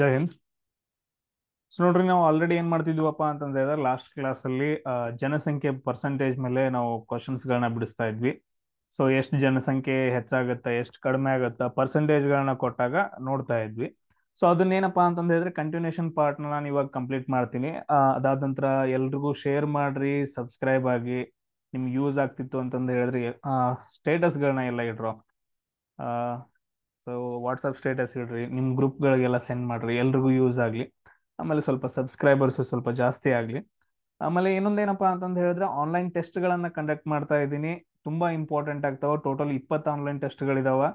ಜೈ Hind so ನೋಡ್ರಿ ನಾವು already ಏನು ಮಾಡ್ತಿದ್ವಪ್ಪ ಅಂತಂದ್ರೆ ಲಾಸ್ಟ್ ಕ್ಲಾಸಲ್ಲಿ ಜನಸಂಖ್ಯೆ ಪರ್ಸೆಂಟೇಜ್ ಮೇಲೆ ನಾವು ಕ್ವಶನ್ಸ್ಗಳನ್ನ ಬಿಡಿಸ್ತಾ ಇದ್ವಿ ಸೊ ಎಷ್ಟು ಜನಸಂಖ್ಯೆ ಹೆಚ್ಚಾಗುತ್ತಾ ಎಷ್ಟು ಕಡಿಮೆ ಪರ್ಸೆಂಟೇಜ್ ಪರ್ಸೆಂಟೇಜ್ಗಳನ್ನ ಕೊಟ್ಟಾಗ ನೋಡ್ತಾ ಇದ್ವಿ ಸೊ ಅದನ್ನೇನಪ್ಪ ಅಂತ ಹೇಳಿದ್ರೆ ಕಂಟಿನ್ಯೂಷನ್ ನ ನಾನು ಇವಾಗ ಕಂಪ್ಲೀಟ್ ಮಾಡ್ತೀನಿ ಅದಾದ ನಂತರ ಎಲ್ರಿಗೂ ಶೇರ್ ಮಾಡ್ರಿ ಸಬ್ಸ್ಕ್ರೈಬ್ ಆಗಿ ನಿಮ್ಗೆ ಯೂಸ್ ಆಗ್ತಿತ್ತು ಅಂತಂದು ಹೇಳಿದ್ರೆ ಸ್ಟೇಟಸ್ಗಳನ್ನ ಎಲ್ಲ ಇಡ್ರು ಸೊ ವಾಟ್ಸಪ್ ಸ್ಟೇಟಸ್ ಇಡ್ರಿ ನಿಮ್ಮ ಗ್ರೂಪ್ಗಳಿಗೆಲ್ಲ ಸೆಂಡ್ ಮಾಡ್ರಿ ಎಲ್ರಿಗೂ ಯೂಸ್ ಆಗಲಿ ಆಮೇಲೆ ಸ್ವಲ್ಪ ಸಬ್ಸ್ಕ್ರೈಬರ್ಸು ಸ್ವಲ್ಪ ಜಾಸ್ತಿ ಆಗಲಿ ಆಮೇಲೆ ಇನ್ನೊಂದೇನಪ್ಪ ಅಂತಂದು ಹೇಳಿದ್ರೆ ಆನ್ಲೈನ್ ಟೆಸ್ಟ್ಗಳನ್ನು ಕಂಡಕ್ಟ್ ಮಾಡ್ತಾ ಇದ್ದೀನಿ ತುಂಬ ಇಂಪಾರ್ಟೆಂಟ್ ಆಗ್ತಾವೆ ಟೋಟಲ್ ಇಪ್ಪತ್ತು ಆನ್ಲೈನ್ ಟೆಸ್ಟ್ಗಳಿದಾವೆ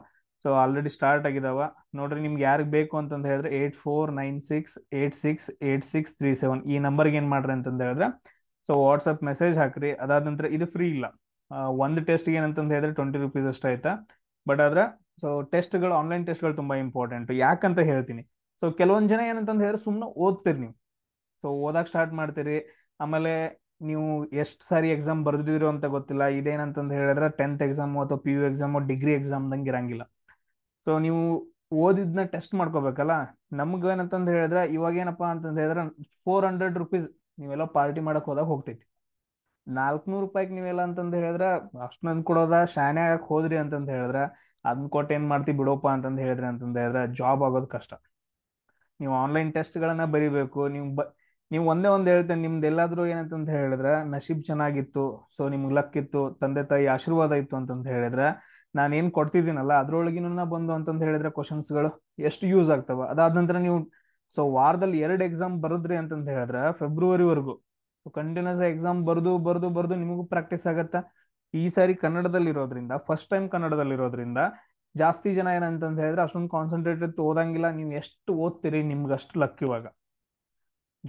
ಸೊ ಆಲ್ರೆಡಿ ಸ್ಟಾರ್ಟ್ ಆಗಿದಾವೆ ನೋಡ್ರಿ ನಿಮ್ಗೆ ಯಾರಿಗೆ ಬೇಕು ಅಂತಂದು ಹೇಳಿದ್ರೆ eight four nine six eight six eight six three seven ಈ ನಂಬರ್ಗೆ ಏನು ಮಾಡ್ರಿ ಅಂತಂದು ಹೇಳಿದ್ರೆ ಸೊ ವಾಟ್ಸಪ್ ಮೆಸೇಜ್ ಹಾಕ್ರಿ ಅದಾದ ನಂತರ ಇದು ಫ್ರೀ ಇಲ್ಲ ಒಂದು ಟೆಸ್ಟ್ಗೆ ಏನಂತಂದು ಹೇಳಿದ್ರೆ ಟ್ವೆಂಟಿ ರುಪೀಸ್ ಅಷ್ಟು ಆಯ್ತಾ ಬಟ್ ಆದ್ರೆ ಸೊ ಟೆಸ್ಟ್ಗಳು ಆನ್ಲೈನ್ ಟೆಸ್ಟ್ಗಳು ತುಂಬಾ ಇಂಪಾರ್ಟೆಂಟ್ ಯಾಕಂತ ಹೇಳ್ತೀನಿ ಸೊ ಕೆಲವೊಂದು ಜನ ಏನಂತ ಹೇಳಿದ್ರೆ ಸುಮ್ಮನೆ ಓದ್ತೀರಿ ನೀವು ಸೊ ಓದಕ್ಕೆ ಸ್ಟಾರ್ಟ್ ಮಾಡ್ತೀರಿ ಆಮೇಲೆ ನೀವು ಎಷ್ಟು ಸಾರಿ ಎಕ್ಸಾಮ್ ಬರೆದಿದ್ರು ಅಂತ ಗೊತ್ತಿಲ್ಲ ಇದೇನಂತಂದು ಹೇಳಿದ್ರೆ ಟೆಂತ್ ಎಕ್ಸಾಮ್ ಅಥವಾ P U exam degree exam ದಂಗೆ ಇರಂಗಿಲ್ಲ ಸೊ ನೀವು ಓದಿದ್ನ ಟೆಸ್ಟ್ ಮಾಡ್ಕೋಬೇಕಲ್ಲ ಏನಂತಂದು ಹೇಳಿದ್ರೆ ಇವಾಗ ಏನಪ್ಪ ಅಂತಂದು ಹೇಳಿದ್ರೆ ಫೋರ್ ಹಂಡ್ರೆಡ್ ರುಪೀಸ್ ನೀವೆಲ್ಲ ಪಾರ್ಟಿ ಮಾಡಕ್ಕೆ ಹೋದಾಗ ಹೋಗ್ತೈತಿ ನಾಲ್ಕುನೂರು ರೂಪಾಯಿಗೆ ನೀವೆಲ್ಲ ಅಂತಂದು ಹೇಳಿದ್ರೆ ನಂದು ಕೊಡೋದ ಶಾನೆ ಆಗಕ್ಕೆ ಹೋದ್ರಿ ಅಂತಂದು ಹೇಳಿದ್ರೆ ಅದನ್ನ ಕೊಟ್ಟು ಏನು ಮಾಡ್ತಿ ಬಿಡೋಪ್ಪ ಅಂತಂದು ಹೇಳಿದ್ರೆ ಅಂತಂದ್ರೆ ಜಾಬ್ ಆಗೋದು ಕಷ್ಟ ನೀವು ಆನ್ಲೈನ್ ಟೆಸ್ಟ್ಗಳನ್ನ ಬರಿಬೇಕು ನೀವು ಬ ನೀವು ಒಂದೇ ಒಂದು ಹೇಳ್ತೇನೆ ನಿಮ್ದು ಎಲ್ಲಾದರೂ ಏನಂತಂದು ಹೇಳಿದ್ರೆ ನಶೀಬ್ ಚೆನ್ನಾಗಿತ್ತು ಸೊ ನಿಮ್ಗೆ ಲಕ್ ಇತ್ತು ತಂದೆ ತಾಯಿ ಆಶೀರ್ವಾದ ಇತ್ತು ಅಂತಂದು ಹೇಳಿದ್ರೆ ನಾನು ಏನು ಕೊಡ್ತಿದ್ದೀನಲ್ಲ ಅದ್ರೊಳಗಿನ ಬಂದು ಅಂತಂದು ಹೇಳಿದ್ರೆ ಗಳು ಎಷ್ಟು ಯೂಸ್ ಆಗ್ತವೆ ಅದಾದ ನಂತರ ನೀವು ಸೊ ವಾರದಲ್ಲಿ ಎರಡು ಎಕ್ಸಾಮ್ ಬರೆದ್ರಿ ಅಂತಂದು ಹೇಳಿದ್ರೆ ಫೆಬ್ರವರಿವರೆಗೂ ಕಂಟಿನ್ಯೂಸ್ ಎಕ್ಸಾಮ್ ಬರ್ದು ಬರ್ದು ಬರೆದು ನಿಮಗೂ ಪ್ರಾಕ್ಟೀಸ್ ಆಗತ್ತೆ ಈ ಸಾರಿ ಕನ್ನಡದಲ್ಲಿ ಇರೋದ್ರಿಂದ ಫಸ್ಟ್ ಟೈಮ್ ಕನ್ನಡದಲ್ಲಿ ಇರೋದ್ರಿಂದ ಜಾಸ್ತಿ ಜನ ಏನಂತಂತ ಹೇಳಿದ್ರೆ ಅಷ್ಟೊಂದು ಕಾನ್ಸಂಟ್ರೇಟೆಡ್ ಓದಂಗಿಲ್ಲ ನೀವು ಎಷ್ಟು ಓದ್ತೀರಿ ನಿಮ್ಗೆ ಅಷ್ಟು ಲಕ್ ಇವಾಗ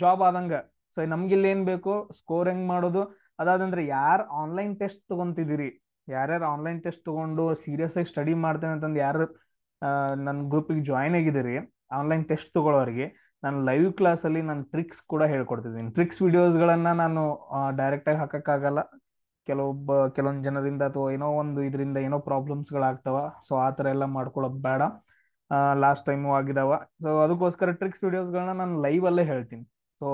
ಜಾಬ್ ಆದಂಗ ಸೊ ಇಲ್ಲಿ ಏನ್ ಬೇಕು ಸ್ಕೋರ್ ಹೆಂಗ್ ಮಾಡೋದು ಅದಾದಂದ್ರೆ ಯಾರು ಆನ್ಲೈನ್ ಟೆಸ್ಟ್ ತಗೊಂತಿದ್ದೀರಿ ಯಾರ್ಯಾರು ಆನ್ಲೈನ್ ಟೆಸ್ಟ್ ತಗೊಂಡು ಸೀರಿಯಸ್ ಆಗಿ ಸ್ಟಡಿ ಮಾಡ್ತೇನೆ ಅಂತಂದು ಯಾರು ನನ್ನ ಗ್ರೂಪಿಗೆ ಜಾಯ್ನ್ ಆಗಿದ್ದೀರಿ ಆನ್ಲೈನ್ ಟೆಸ್ಟ್ ತಗೊಳ್ಳೋರಿಗೆ ನಾನು ಲೈವ್ ಕ್ಲಾಸಲ್ಲಿ ನಾನು ಟ್ರಿಕ್ಸ್ ಕೂಡ ಹೇಳ್ಕೊಡ್ತಿದ್ದೀನಿ ಟ್ರಿಕ್ಸ್ ವಿಡಿಯೋಸ್ಗಳನ್ನು ನಾನು ಡೈರೆಕ್ಟಾಗಿ ಹಾಕೋಕ್ಕಾಗಲ್ಲ ಕೆಲವೊಬ್ಬ ಕೆಲವೊಂದು ಜನರಿಂದ ಅಥವಾ ಏನೋ ಒಂದು ಇದರಿಂದ ಏನೋ ಪ್ರಾಬ್ಲಮ್ಸ್ ಆಗ್ತವ ಸೊ ಆ ಥರ ಎಲ್ಲ ಮಾಡ್ಕೊಳ್ಳೋದು ಬೇಡ ಲಾಸ್ಟ್ ಟೈಮು ಆಗಿದಾವ ಸೊ ಅದಕ್ಕೋಸ್ಕರ ಟ್ರಿಕ್ಸ್ ವಿಡಿಯೋಸ್ಗಳನ್ನ ನಾನು ಲೈವ್ ಅಲ್ಲೇ ಹೇಳ್ತೀನಿ ಸೊ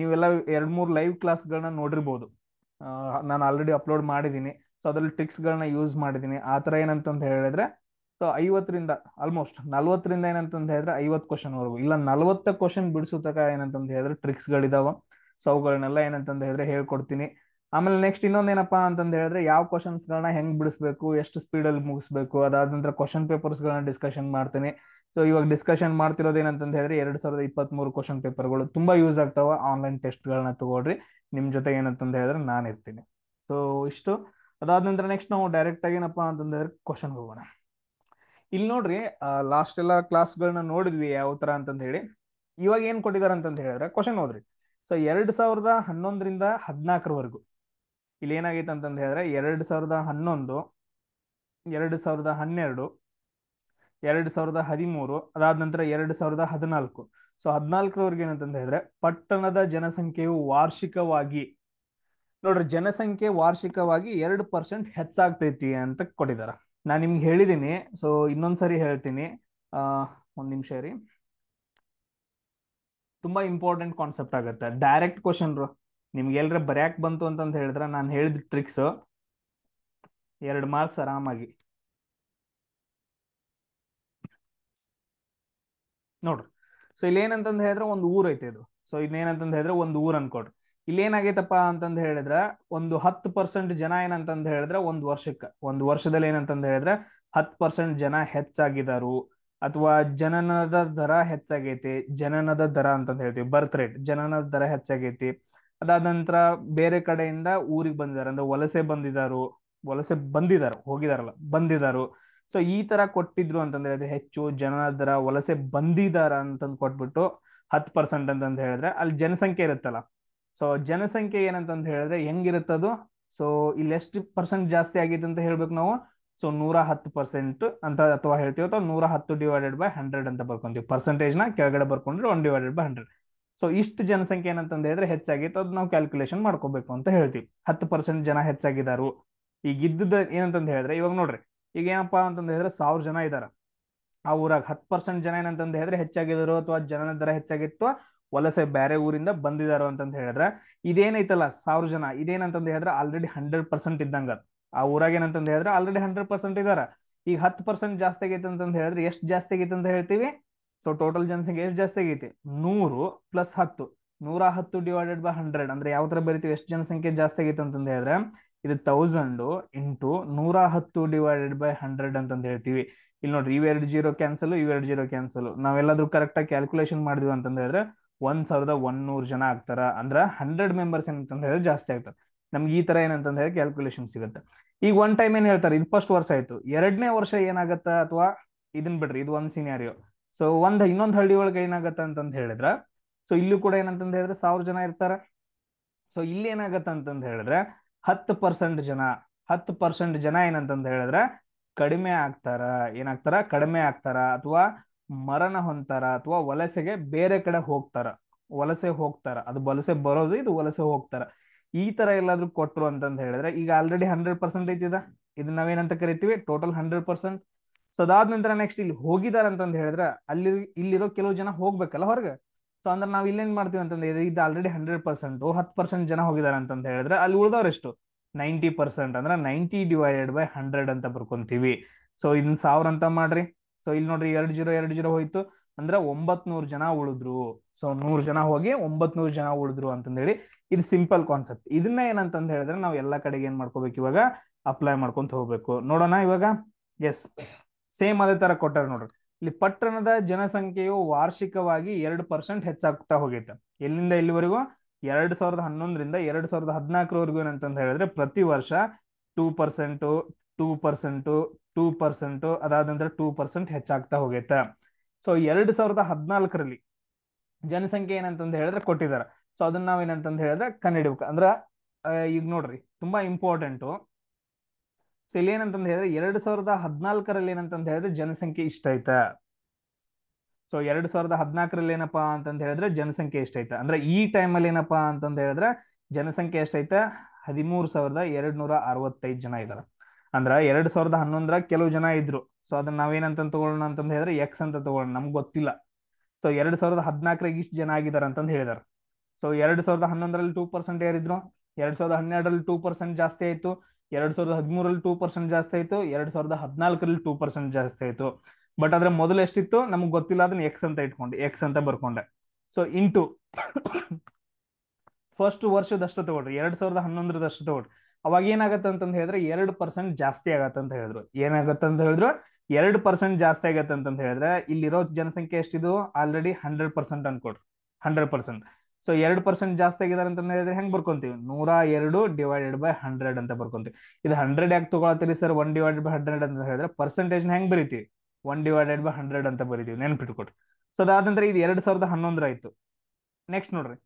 ನೀವೆಲ್ಲ ಎರಡು ಮೂರು ಲೈವ್ ಕ್ಲಾಸ್ಗಳನ್ನ ನೋಡಿರ್ಬೋದು ನಾನು ಆಲ್ರೆಡಿ ಅಪ್ಲೋಡ್ ಮಾಡಿದ್ದೀನಿ ಸೊ ಅದರಲ್ಲಿ ಟ್ರಿಕ್ಸ್ಗಳನ್ನ ಯೂಸ್ ಮಾಡಿದ್ದೀನಿ ಆ ಥರ ಏನಂತಂದು ಹೇಳಿದ್ರೆ ಸೊ ಐವತ್ತರಿಂದ ಆಲ್ಮೋಸ್ಟ್ ನಲ್ವತ್ತರಿಂದ ಏನಂತಂದು ಹೇಳಿದ್ರೆ ಐವತ್ತು ಕ್ವಶನ್ವರೆಗೂ ಇಲ್ಲ ನಲ್ವತ್ತ ಕ್ವಶನ್ ಬಿಡಿಸೋ ಏನಂತಂದು ಹೇಳಿದ್ರೆ ಟ್ರಿಕ್ಸ್ಗಳಿದಾವೆ ಸೊ ಅವುಗಳನ್ನೆಲ್ಲ ಏನಂತಂದು ಹೇಳಿದ್ರೆ ಹೇಳ್ಕೊಡ್ತೀನಿ ಆಮೇಲೆ ನೆಕ್ಸ್ಟ್ ಇನ್ನೊಂದೇನಪ್ಪಾ ಅಂತಂದ್ ಹೇಳಿದ್ರೆ ಯಾವ ಕ್ವಶನ್ಸ್ ಗಳನ್ನ ಹೆಂಗ್ ಬಿಡಿಸ್ಬೇಕು ಎಷ್ಟು ಸ್ಪೀಡ್ ಅಲ್ಲಿ ಮುಗಿಸ್ಬೇಕು ಅದಾದ ನಂತರ ಕ್ವಶನ್ ಪೇಪರ್ಸ್ ಗಳನ್ನ ಡಿಸ್ಕಷನ್ ಮಾಡ್ತೀನಿ ಸೊ ಇವಾಗ ಡಿಸ್ಕಷನ್ ಮಾಡ್ತಿರೋದೇನಂತ ಹೇಳಿದ್ರೆ ಎರಡ್ ಸಾವಿರದ ಇಪ್ಪತ್ತ್ ಮೂರು ಕ್ವಶನ್ ಪೇಪರ್ಗಳು ತುಂಬಾ ಯೂಸ್ ಆಗ್ತಾವ ಆನ್ಲೈನ್ ಟೆಸ್ಟ್ ಗಳನ್ನ ತಗೊಳ್ರಿ ನಿಮ್ ಜೊತೆ ಏನಂತ ಹೇಳಿದ್ರೆ ನಾನು ಇರ್ತೀನಿ ಸೊ ಇಷ್ಟು ಅದಾದ ನಂತರ ನೆಕ್ಸ್ಟ್ ನಾವು ಡೈರೆಕ್ಟ್ ಆಗಿ ಏನಪ್ಪಾ ಅಂತಂದ್ರೆ ಕ್ವಶನ್ ಹೋಗೋಣ ಇಲ್ಲಿ ನೋಡ್ರಿ ಲಾಸ್ಟ್ ಎಲ್ಲ ಕ್ಲಾಸ್ಗಳನ್ನ ನೋಡಿದ್ವಿ ಯಾವ ತರ ಅಂತ ಹೇಳಿ ಇವಾಗ ಏನ್ ಕೊಟ್ಟಿದಾರೆ ಅಂತ ಹೇಳಿದ್ರೆ ಕ್ವಶನ್ ಹೋದ್ರಿ ಸೊ ಎರಡ್ ಸಾವಿರದ ಹನ್ನೊಂದರಿಂದ ಹದಿನಾಲ್ಕರವರೆಗೂ ಇಲ್ಲಿ ಏನಾಗೈತೆ ಅಂತಂದು ಹೇಳಿದ್ರೆ ಎರಡು ಸಾವಿರದ ಹನ್ನೊಂದು ಎರಡು ಸಾವಿರದ ಹನ್ನೆರಡು ಎರಡು ಸಾವಿರದ ಹದಿಮೂರು ಅದಾದ ನಂತರ ಎರಡು ಸಾವಿರದ ಹದಿನಾಲ್ಕು ಸೊ ಹದಿನಾಲ್ಕರವರೆಗೆ ಏನಂತಂದು ಹೇಳಿದ್ರೆ ಪಟ್ಟಣದ ಜನಸಂಖ್ಯೆಯು ವಾರ್ಷಿಕವಾಗಿ ನೋಡ್ರಿ ಜನಸಂಖ್ಯೆ ವಾರ್ಷಿಕವಾಗಿ ಎರಡು ಪರ್ಸೆಂಟ್ ಹೆಚ್ಚಾಗ್ತೈತಿ ಅಂತ ಕೊಟ್ಟಿದ್ದಾರೆ ನಾನು ನಿಮ್ಗೆ ಹೇಳಿದ್ದೀನಿ ಸೊ ಇನ್ನೊಂದ್ಸರಿ ಹೇಳ್ತೀನಿ ಒಂದು ನಿಮಿಷ ರೀ ತುಂಬಾ ಇಂಪಾರ್ಟೆಂಟ್ ಕಾನ್ಸೆಪ್ಟ್ ಆಗುತ್ತೆ ಡೈರೆಕ್ಟ್ ಕ್ವಶನ್ ನಿಮ್ಗೆ ಎಲ್ರ ಬರ್ಯಾಕ್ ಬಂತು ಅಂತಂದು ಹೇಳಿದ್ರೆ ನಾನು ಹೇಳಿದ ಟ್ರಿಕ್ಸ್ ಎರಡು ಮಾರ್ಕ್ಸ್ ಆರಾಮಾಗಿ ನೋಡ್ರಿ ಸೊ ಇಲ್ಲಿ ಏನಂತಂದು ಹೇಳಿದ್ರೆ ಒಂದು ಊರು ಐತೆ ಇದು ಸೊ ಇದೇನಂತಂದು ಹೇಳಿದ್ರೆ ಒಂದು ಊರು ಅನ್ಕೊಡ್ರಿ ಇಲ್ಲಿ ಏನಾಗೈತಪ್ಪ ಅಂತಂದು ಹೇಳಿದ್ರೆ ಒಂದು ಹತ್ತು ಪರ್ಸೆಂಟ್ ಜನ ಏನಂತಂದು ಹೇಳಿದ್ರೆ ಒಂದು ವರ್ಷಕ್ಕೆ ಒಂದು ವರ್ಷದಲ್ಲಿ ಏನಂತಂದು ಹೇಳಿದ್ರೆ ಹತ್ತು ಪರ್ಸೆಂಟ್ ಜನ ಹೆಚ್ಚಾಗಿದಾರು ಅಥವಾ ಜನನದ ದರ ಹೆಚ್ಚಾಗೈತಿ ಜನನದ ದರ ಅಂತಂದು ಹೇಳ್ತೀವಿ ಬರ್ತ್ ರೇಟ್ ಜನನದ ದರ ಹೆಚ್ಚಾಗೈತಿ ಅದಾದ ನಂತರ ಬೇರೆ ಕಡೆಯಿಂದ ಊರಿಗೆ ಬಂದಿದ್ದಾರೆ ಅಂದ್ರೆ ವಲಸೆ ಬಂದಿದ್ದಾರು ವಲಸೆ ಬಂದಿದ್ದಾರೆ ಹೋಗಿದಾರಲ್ಲ ಬಂದಿದ್ದಾರು ಸೊ ಈ ತರ ಕೊಟ್ಟಿದ್ರು ಅಂತಂದ್ರೆ ಅದು ಹೆಚ್ಚು ದರ ವಲಸೆ ಬಂದಿದಾರ ಅಂತಂದು ಕೊಟ್ಬಿಟ್ಟು ಹತ್ ಪರ್ಸೆಂಟ್ ಅಂತಂದ್ ಹೇಳಿದ್ರೆ ಅಲ್ಲಿ ಜನಸಂಖ್ಯೆ ಇರುತ್ತಲ್ಲ ಸೊ ಜನಸಂಖ್ಯೆ ಏನಂತಂದ್ ಹೇಳಿದ್ರೆ ಹೆಂಗಿರುತ್ತದು ಸೊ ಇಲ್ಲಿ ಎಷ್ಟು ಪರ್ಸೆಂಟ್ ಜಾಸ್ತಿ ಆಗಿದೆ ಅಂತ ಹೇಳ್ಬೇಕು ನಾವು ಸೊ ನೂರ ಹತ್ತು ಪರ್ಸೆಂಟ್ ಅಂತ ಅಥವಾ ಹೇಳ್ತೀವಿ ಅಥವಾ ನೂರ ಹತ್ತು ಡಿವೈಡೆಡ್ ಬೈ ಹಂಡ್ರೆಡ್ ಅಂತ ಬರ್ಕೊಂತೀವಿ ಪರ್ಸೆಂಟೇಜ್ ನ ಕೆಳಗಡೆ ಬರ್ಕೊಂಡ್ರೆ one divided by hundred so ಇಷ್ಟು ಜನಸಂಖ್ಯೆ ಏನಂತಂದ ಹೇಳಿದ್ರೆ ಹೆಚ್ಚಾಗಿತ್ತು ಅದು ನಾವು ಕ್ಯಾಲ್ಕುಲೇಷನ್ ಮಾಡ್ಕೋಬೇಕು ಅಂತ ಹೇಳ್ತೀವಿ ಹತ್ತು ಪರ್ಸೆಂಟ್ ಜನ ಹೆಚ್ಚಾಗಿದ್ದಾರು ಈಗ ಇದ್ದದ ಏನಂತಂದ ಹೇಳಿದ್ರೆ ಇವಾಗ ನೋಡ್ರಿ ಈಗ ಏನಪ್ಪಾ ಅಂತಂದ ಹೇಳಿದ್ರೆ ಸಾವಿರ ಜನ ಇದಾರ ಆ ಊರಾಗ ಹತ್ತು ಪರ್ಸೆಂಟ್ ಜನ ಏನಂತಂದ ಹೇಳಿದ್ರೆ ಹೆಚ್ಚಾಗಿದ್ರು ಅಥವಾ ಜನನ ದರ ಹೆಚ್ಚಾಗಿತ್ತು ವಲಸೆ ಬೇರೆ ಊರಿಂದ ಬಂದಿದಾರೋ ಅಂತ ಹೇಳಿದ್ರೆ ಇದೇನೈತಲ್ಲ ಸಾವಿರ ಜನ ಇದೇನಂತಂದ ಹೇಳಿದ್ರೆ ಆಲ್ರೆಡಿ ಹಂಡ್ರೆಡ್ ಪರ್ಸೆಂಟ್ ಇದ್ದಂಗ ಆ ಊರಾಗ ಏನಂತಂದ ಹೇಳಿದ್ರೆ ಆಲ್ರೆಡಿ ಹಂಡ್ರೆಡ್ ಪರ್ಸೆಂಟ್ ಇದಾರ ಈಗ ಹತ್ತು ಪರ್ಸೆಂಟ್ ಜಾಸ್ತಿ ಆಗೈತೆ ಅಂತಂದ ಹೇಳಿದ್ರೆ ಎಷ್ಟು ಜಾಸ್ತಿ ಆಗೈತೆ ಅಂತ ಹೇಳ್ತೀವಿ ಸೊ ಟೋಟಲ್ ಜನಸಂಖ್ಯೆ ಎಷ್ಟು ಜಾಸ್ತಿ ಆಗೈತಿ ನೂರು ಪ್ಲಸ್ ಹತ್ತು ನೂರ ಹತ್ತು ಡಿವೈಡೆಡ್ ಬೈ ಹಂಡ್ರೆಡ್ ಅಂದ್ರೆ ಯಾವ ತರ ಬರಿತೀವಿ ಎಷ್ಟು ಜನಸಂಖ್ಯೆ ಜಾಸ್ತಿ ಆಗೈತೆ ಅಂತಂದ್ರೆ ಹೇಳಿದ್ರೆ ಇದು ತೌಸಂಡ್ ಇಂಟು ನೂರ ಹತ್ತು ಡಿವೈಡೆಡ್ ಬೈ ಹಂಡ್ರೆಡ್ ಅಂತಂದು ಹೇಳ್ತೀವಿ ಇಲ್ಲಿ ನೋಡ್ರಿ ಇವೆರಡು ಜೀರೋ ಕ್ಯಾನ್ಸಲ್ ಇವೆರಡು ಜೀರೋ ಕ್ಯಾನ್ಸಲ್ ನಾವೆಲ್ಲಾದ್ರೂ ಕರೆಕ್ಟ್ ಆಗಿ ಕ್ಯಾಲ್ಕುಲೇಷನ್ ಮಾಡಿದ್ವಿ ಅಂತಂದ್ರೆ ಹೇಳಿದ್ರೆ ಒಂದ್ ಸಾವಿರದ ಒನ್ನೂರು ಜನ ಆಗ್ತಾರ ಅಂದ್ರ ಹಂಡ್ರೆಡ್ ಮೆಂಬರ್ಸ್ ಏನಂತಂದ ಹೇಳಿದ್ರೆ ಜಾಸ್ತಿ ಆಗ್ತಾರೆ ನಮ್ಗೆ ಈ ತರ ಏನಂತಂದ ಹೇಳಿ ಕ್ಯಾಲ್ಕುಲೇಷನ್ ಸಿಗುತ್ತೆ ಈಗ ಒನ್ ಟೈಮ್ ಏನ್ ಹೇಳ್ತಾರೆ ಇದು ಫಸ್ಟ್ ವರ್ಷ ಆಯ್ತು ಎರಡನೇ ವರ್ಷ ಏನಾಗತ್ತ ಅಥವಾ ಇದನ್ ಬಿಡ್ರಿ ಇದು ಒಂದ್ ಸಿನಾರಿಯೋ ಸೊ ಒಂದ್ ಇನ್ನೊಂದ್ ಹಳ್ಳಿ ಒಳಗೆ ಏನಾಗತ್ತ ಅಂತಂದ್ ಹೇಳಿದ್ರ ಸೊ ಇಲ್ಲೂ ಕೂಡ ಏನಂತಂದ್ ಹೇಳಿದ್ರೆ ಸಾವಿರ ಜನ ಇರ್ತಾರ ಸೊ ಇಲ್ಲಿ ಏನಾಗತ್ತ ಅಂತಂದ್ ಹೇಳಿದ್ರೆ ಹತ್ತು ಪರ್ಸೆಂಟ್ ಜನ ಹತ್ತು ಪರ್ಸೆಂಟ್ ಜನ ಏನಂತಂದ್ ಹೇಳಿದ್ರೆ ಕಡಿಮೆ ಆಗ್ತಾರ ಏನಾಗ್ತಾರ ಕಡಿಮೆ ಆಗ್ತಾರ ಅಥವಾ ಮರಣ ಹೊಂತಾರ ಅಥವಾ ವಲಸೆಗೆ ಬೇರೆ ಕಡೆ ಹೋಗ್ತಾರ ವಲಸೆ ಹೋಗ್ತಾರ ಅದು ವಲಸೆ ಬರೋದು ಇದು ವಲಸೆ ಹೋಗ್ತಾರ ಈ ತರ ಎಲ್ಲಾದ್ರೂ ಕೊಟ್ರು ಅಂತಂದ್ ಹೇಳಿದ್ರೆ ಈಗ ಆಲ್ರೆಡಿ ಹಂಡ್ರೆಡ್ ಪರ್ಸೆಂಟ್ ಐತಿದ ಇದನ್ನ ನಾವೇನಂತ ಕರಿತೀವಿ ಟೋಟಲ್ ಹಂಡ್ರೆಡ್ ಪರ್ಸೆಂಟ್ ಸೊ ಅದಾದ ನಂತರ ನೆಕ್ಸ್ಟ್ ಇಲ್ಲಿ ಹೋಗಿದಾರ ಅಂತಂದ ಹೇಳಿದ್ರೆ ಅಲ್ಲಿ ಇಲ್ಲಿರೋ ಕೆಲವು ಜನ ಹೋಗ್ಬೇಕಲ್ಲ ಹೊರಗೆ ಸೊ ಅಂದ್ರೆ ನಾವ್ ಇಲ್ಲೇನ್ ಮಾಡ್ತೀವಿ ಅಂತಂದ್ರೆ ಇದು ಆಲ್ರೆಡಿ ಹಂಡ್ರೆಡ್ ಪರ್ಸೆಂಟ್ ಹತ್ತು ಪರ್ಸೆಂಟ್ ಜನ ಹೋಗಿದಾರ ಅಂತ ಹೇಳಿದ್ರೆ ಅಲ್ಲಿ ಉಳಿದವ್ರು ಎಷ್ಟು ನೈಂಟಿ ಪರ್ಸೆಂಟ್ ಅಂದ್ರೆ ನೈಂಟಿ ಡಿವೈಡೆಡ್ ಬೈ ಹಂಡ್ರೆಡ್ ಅಂತ ಬರ್ಕೊಂತೀವಿ ಸೊ ಇದನ್ನ ಸಾವಿರ ಅಂತ ಮಾಡ್ರಿ ಸೊ ಇಲ್ಲಿ ನೋಡ್ರಿ ಎರಡು ಜೀರೋ ಎರಡ್ ಜೀರೋ ಹೋಯ್ತು ಅಂದ್ರೆ ಒಂಬತ್ ನೂರ್ ಜನ ಉಳಿದ್ರು ಸೊ ನೂರ್ ಜನ ಹೋಗಿ ಒಂಬತ್ ನೂರ್ ಜನ ಉಳಿದ್ರು ಅಂತಂದೇಳಿ ಇದು ಸಿಂಪಲ್ ಕಾನ್ಸೆಪ್ಟ್ ಇದನ್ನ ಏನಂತಂದ್ ಹೇಳಿದ್ರೆ ನಾವ್ ಎಲ್ಲಾ ಕಡೆಗೆ ಏನ್ ಮಾಡ್ಕೋಬೇಕು ಇವಾಗ ಅಪ್ಲೈ ಮಾಡ್ಕೊಂತ ಹೋಗ್ಬೇಕು ನೋಡೋಣ ಇವಾಗ ಎಸ್ ಸೇಮ್ ಅದೇ ತರ ಕೊಟ್ಟಾರ ನೋಡ್ರಿ ಇಲ್ಲಿ ಪಟ್ಟಣದ ಜನಸಂಖ್ಯೆಯು ವಾರ್ಷಿಕವಾಗಿ ಎರಡು ಪರ್ಸೆಂಟ್ ಹೆಚ್ಚಾಗ್ತಾ ಹೋಗೈತೆ ಎಲ್ಲಿಂದ ಇಲ್ಲಿವರೆಗೂ ಎರಡ್ ಸಾವಿರದ ಹನ್ನೊಂದರಿಂದ ಎರಡ್ ಸಾವಿರದ ಹದಿನಾಲ್ಕರವರೆಗೂ ಏನಂತ ಹೇಳಿದ್ರೆ ಪ್ರತಿ ವರ್ಷ two percent two percent two percent ಅದಾದ ನಂತರ ಟೂ ಪರ್ಸೆಂಟ್ ಹೆಚ್ಚಾಗ್ತಾ ಹೋಗೈತೆ ಸೊ ಎರಡ್ ಸಾವಿರದ ಹದಿನಾಲ್ಕರಲ್ಲಿ ಜನಸಂಖ್ಯೆ ಏನಂತಂದು ಹೇಳಿದ್ರೆ ಕೊಟ್ಟಿದ್ದಾರೆ ಸೊ ಅದನ್ನ ನಾವೇನಂತಂದು ಹೇಳಿದ್ರೆ ಕಂಡು ಅಂದ್ರ ಈಗ ನೋಡ್ರಿ ತುಂಬಾ ಇಂಪಾರ್ಟೆಂಟು ಸೊ ಇಲ್ಲಿ ಏನಂತಂದ ಹೇಳಿದ್ರೆ ಎರಡ್ ಸಾವಿರದ ಹದಿನಾಲ್ಕರಲ್ಲಿ ಏನಂತಂದ ಹೇಳಿದ್ರೆ ಜನಸಂಖ್ಯೆ ಇಷ್ಟ ಇಷ್ಟೈತ ಸೊ ಎರಡ್ ಸಾವಿರದ ಹದಿನಾಲ್ಕರಲ್ಲಿ ಏನಪ್ಪಾ ಅಂತಂದ ಹೇಳಿದ್ರೆ ಜನಸಂಖ್ಯೆ ಎಷ್ಟೈತ ಅಂದ್ರೆ ಈ ಟೈಮಲ್ಲಿ ಏನಪ್ಪಾ ಅಂತಂದ ಹೇಳಿದ್ರೆ ಜನಸಂಖ್ಯೆ ಎಷ್ಟೈತ ಹದಿಮೂರ್ ಸಾವಿರದ ಎರಡ್ ನೂರ ಅರವತ್ತೈದು ಜನ ಇದಾರೆ ಅಂದ್ರ ಎರಡ್ ಸಾವಿರದ ಹನ್ನೊಂದರಾಗ ಕೆಲವು ಜನ ಇದ್ರು ಸೊ ಅದನ್ನ ನಾವೇನಂತ ತಗೊಳ್ಳೋಣ ಅಂತಂದ ಹೇಳಿದ್ರೆ ಎಕ್ಸ್ ಅಂತ ತಗೊಳ್ಳೋಣ ನಮ್ಗೆ ಗೊತ್ತಿಲ್ಲ ಸೊ ಎರಡ್ ಸಾವಿರದ ಹದಿನಾಲ್ಕರಾಗ ಇಷ್ಟು ಜನ ಆಗಿದ್ದಾರೆ ಅಂತಂದು ಹೇಳಿದಾರೆ ಸೊ ಎರಡ್ ಸಾವಿರದ ಹನ್ನೊಂದರಲ್ಲಿ ಟೂ ಪರ್ಸೆಂಟ್ ಯಾರಿದ್ರು ಎರಡ್ ಸಾವಿರದ ಹನ್ನೆರಡರಲ್ಲಿ ಟೂ ಪರ್ಸೆಂಟ್ ಜಾಸ್ತಿ ಆಯ್ತು ಎರಡ್ ಸಾವಿರದ ಹದಿಮೂರಲ್ಲಿ ಟೂ ಪರ್ಸೆಂಟ್ ಜಾಸ್ತಿ ಆಯ್ತು ಎರಡ್ ಸಾವಿರದ ಹದಿನಾಲ್ಕರಲ್ಲಿ ಟೂ ಪರ್ಸೆಂಟ್ ಜಾಸ್ತಿ ಆಯ್ತು ಬಟ್ ಅದ್ರ ಮೊದಲು ಎಷ್ಟಿತ್ತು ನಮ್ಗೆ ಗೊತ್ತಿಲ್ಲ ಅದನ್ನ ಎಕ್ಸ್ ಅಂತ ಇಟ್ಕೊಂಡೆ ಎಕ್ಸ್ ಅಂತ ಬರ್ಕೊಂಡೆ ಸೊ ಇಂಟು ಫಸ್ಟ್ ವರ್ಷದಷ್ಟು ತಗೊಳ್ರಿ ಎರಡ್ ಸಾವಿರದ ಹನ್ನೊಂದರದಷ್ಟು ತಗೊಳ್ರಿ ಅವಾಗ ಏನಾಗತ್ತೆ ಅಂತಂದ್ ಹೇಳಿದ್ರೆ ಎರಡ್ ಪರ್ಸೆಂಟ್ ಜಾಸ್ತಿ ಆಗತ್ತೆ ಅಂತ ಹೇಳಿದ್ರು ಏನಾಗತ್ತೆ ಅಂತ ಹೇಳಿದ್ರು ಎರಡು ಪರ್ಸೆಂಟ್ ಜಾಸ್ತಿ ಆಗತ್ತೆ ಹೇಳಿದ್ರೆ ಇಲ್ಲಿರೋ ಜನಸಂಖ್ಯೆ ಎಷ್ಟಿದು ಆಲ್ರೆಡಿ ಹಂಡ್ರೆಡ್ ಪರ್ಸೆಂಟ್ ಅನ್ಕೊಡ್ರಿ ಹಂಡ್ರೆಡ್ ಪರ್ಸೆಂಟ್ ಸೊ ಎರಡು ಪರ್ಸೆಂಟ್ ಜಾಸ್ತಿ ಆಗಿದ್ದಾರೆ ಅಂತ ಹೇಳಿದ್ರೆ ಹೆಂಗ್ ಬರ್ಕೊಂತೀವಿ ನೂರ ಎರಡು ಡಿವೈಡೆಡ್ ಬೈ ಹಂಡ್ರೆಡ್ ಅಂತ ಬರ್ಕೊಂತೀವಿ ಇದು ಹಂಡ್ರೆಡ್ ಯಾಕೆ ತಗೊಳತ್ತೀರಿ sir one divided by hundred ಅಂತ ಹೇಳಿದ್ರೆ ಪರ್ಸೆಂಟೇಜ್ ಹೆಂಗ್ ಬರೀತೀವಿ ಒನ್ ಡಿವೈಡೆಡ್ ಬೈ ಹಂಡ್ರೆಡ್ ಅಂತ ಬರೀತೀವಿ ನೆನ್ಪಿಟ್ಕೊಟ್ರಿ ಸೊ ಅದಾದ ನಂತರ ಇದು ಎರಡ್ ಸಾವಿರದ ಹನ್ನೊಂದರ ಆಯ್ತು ನೆಕ್ಸ್ಟ್ ನೋಡ್ರಿ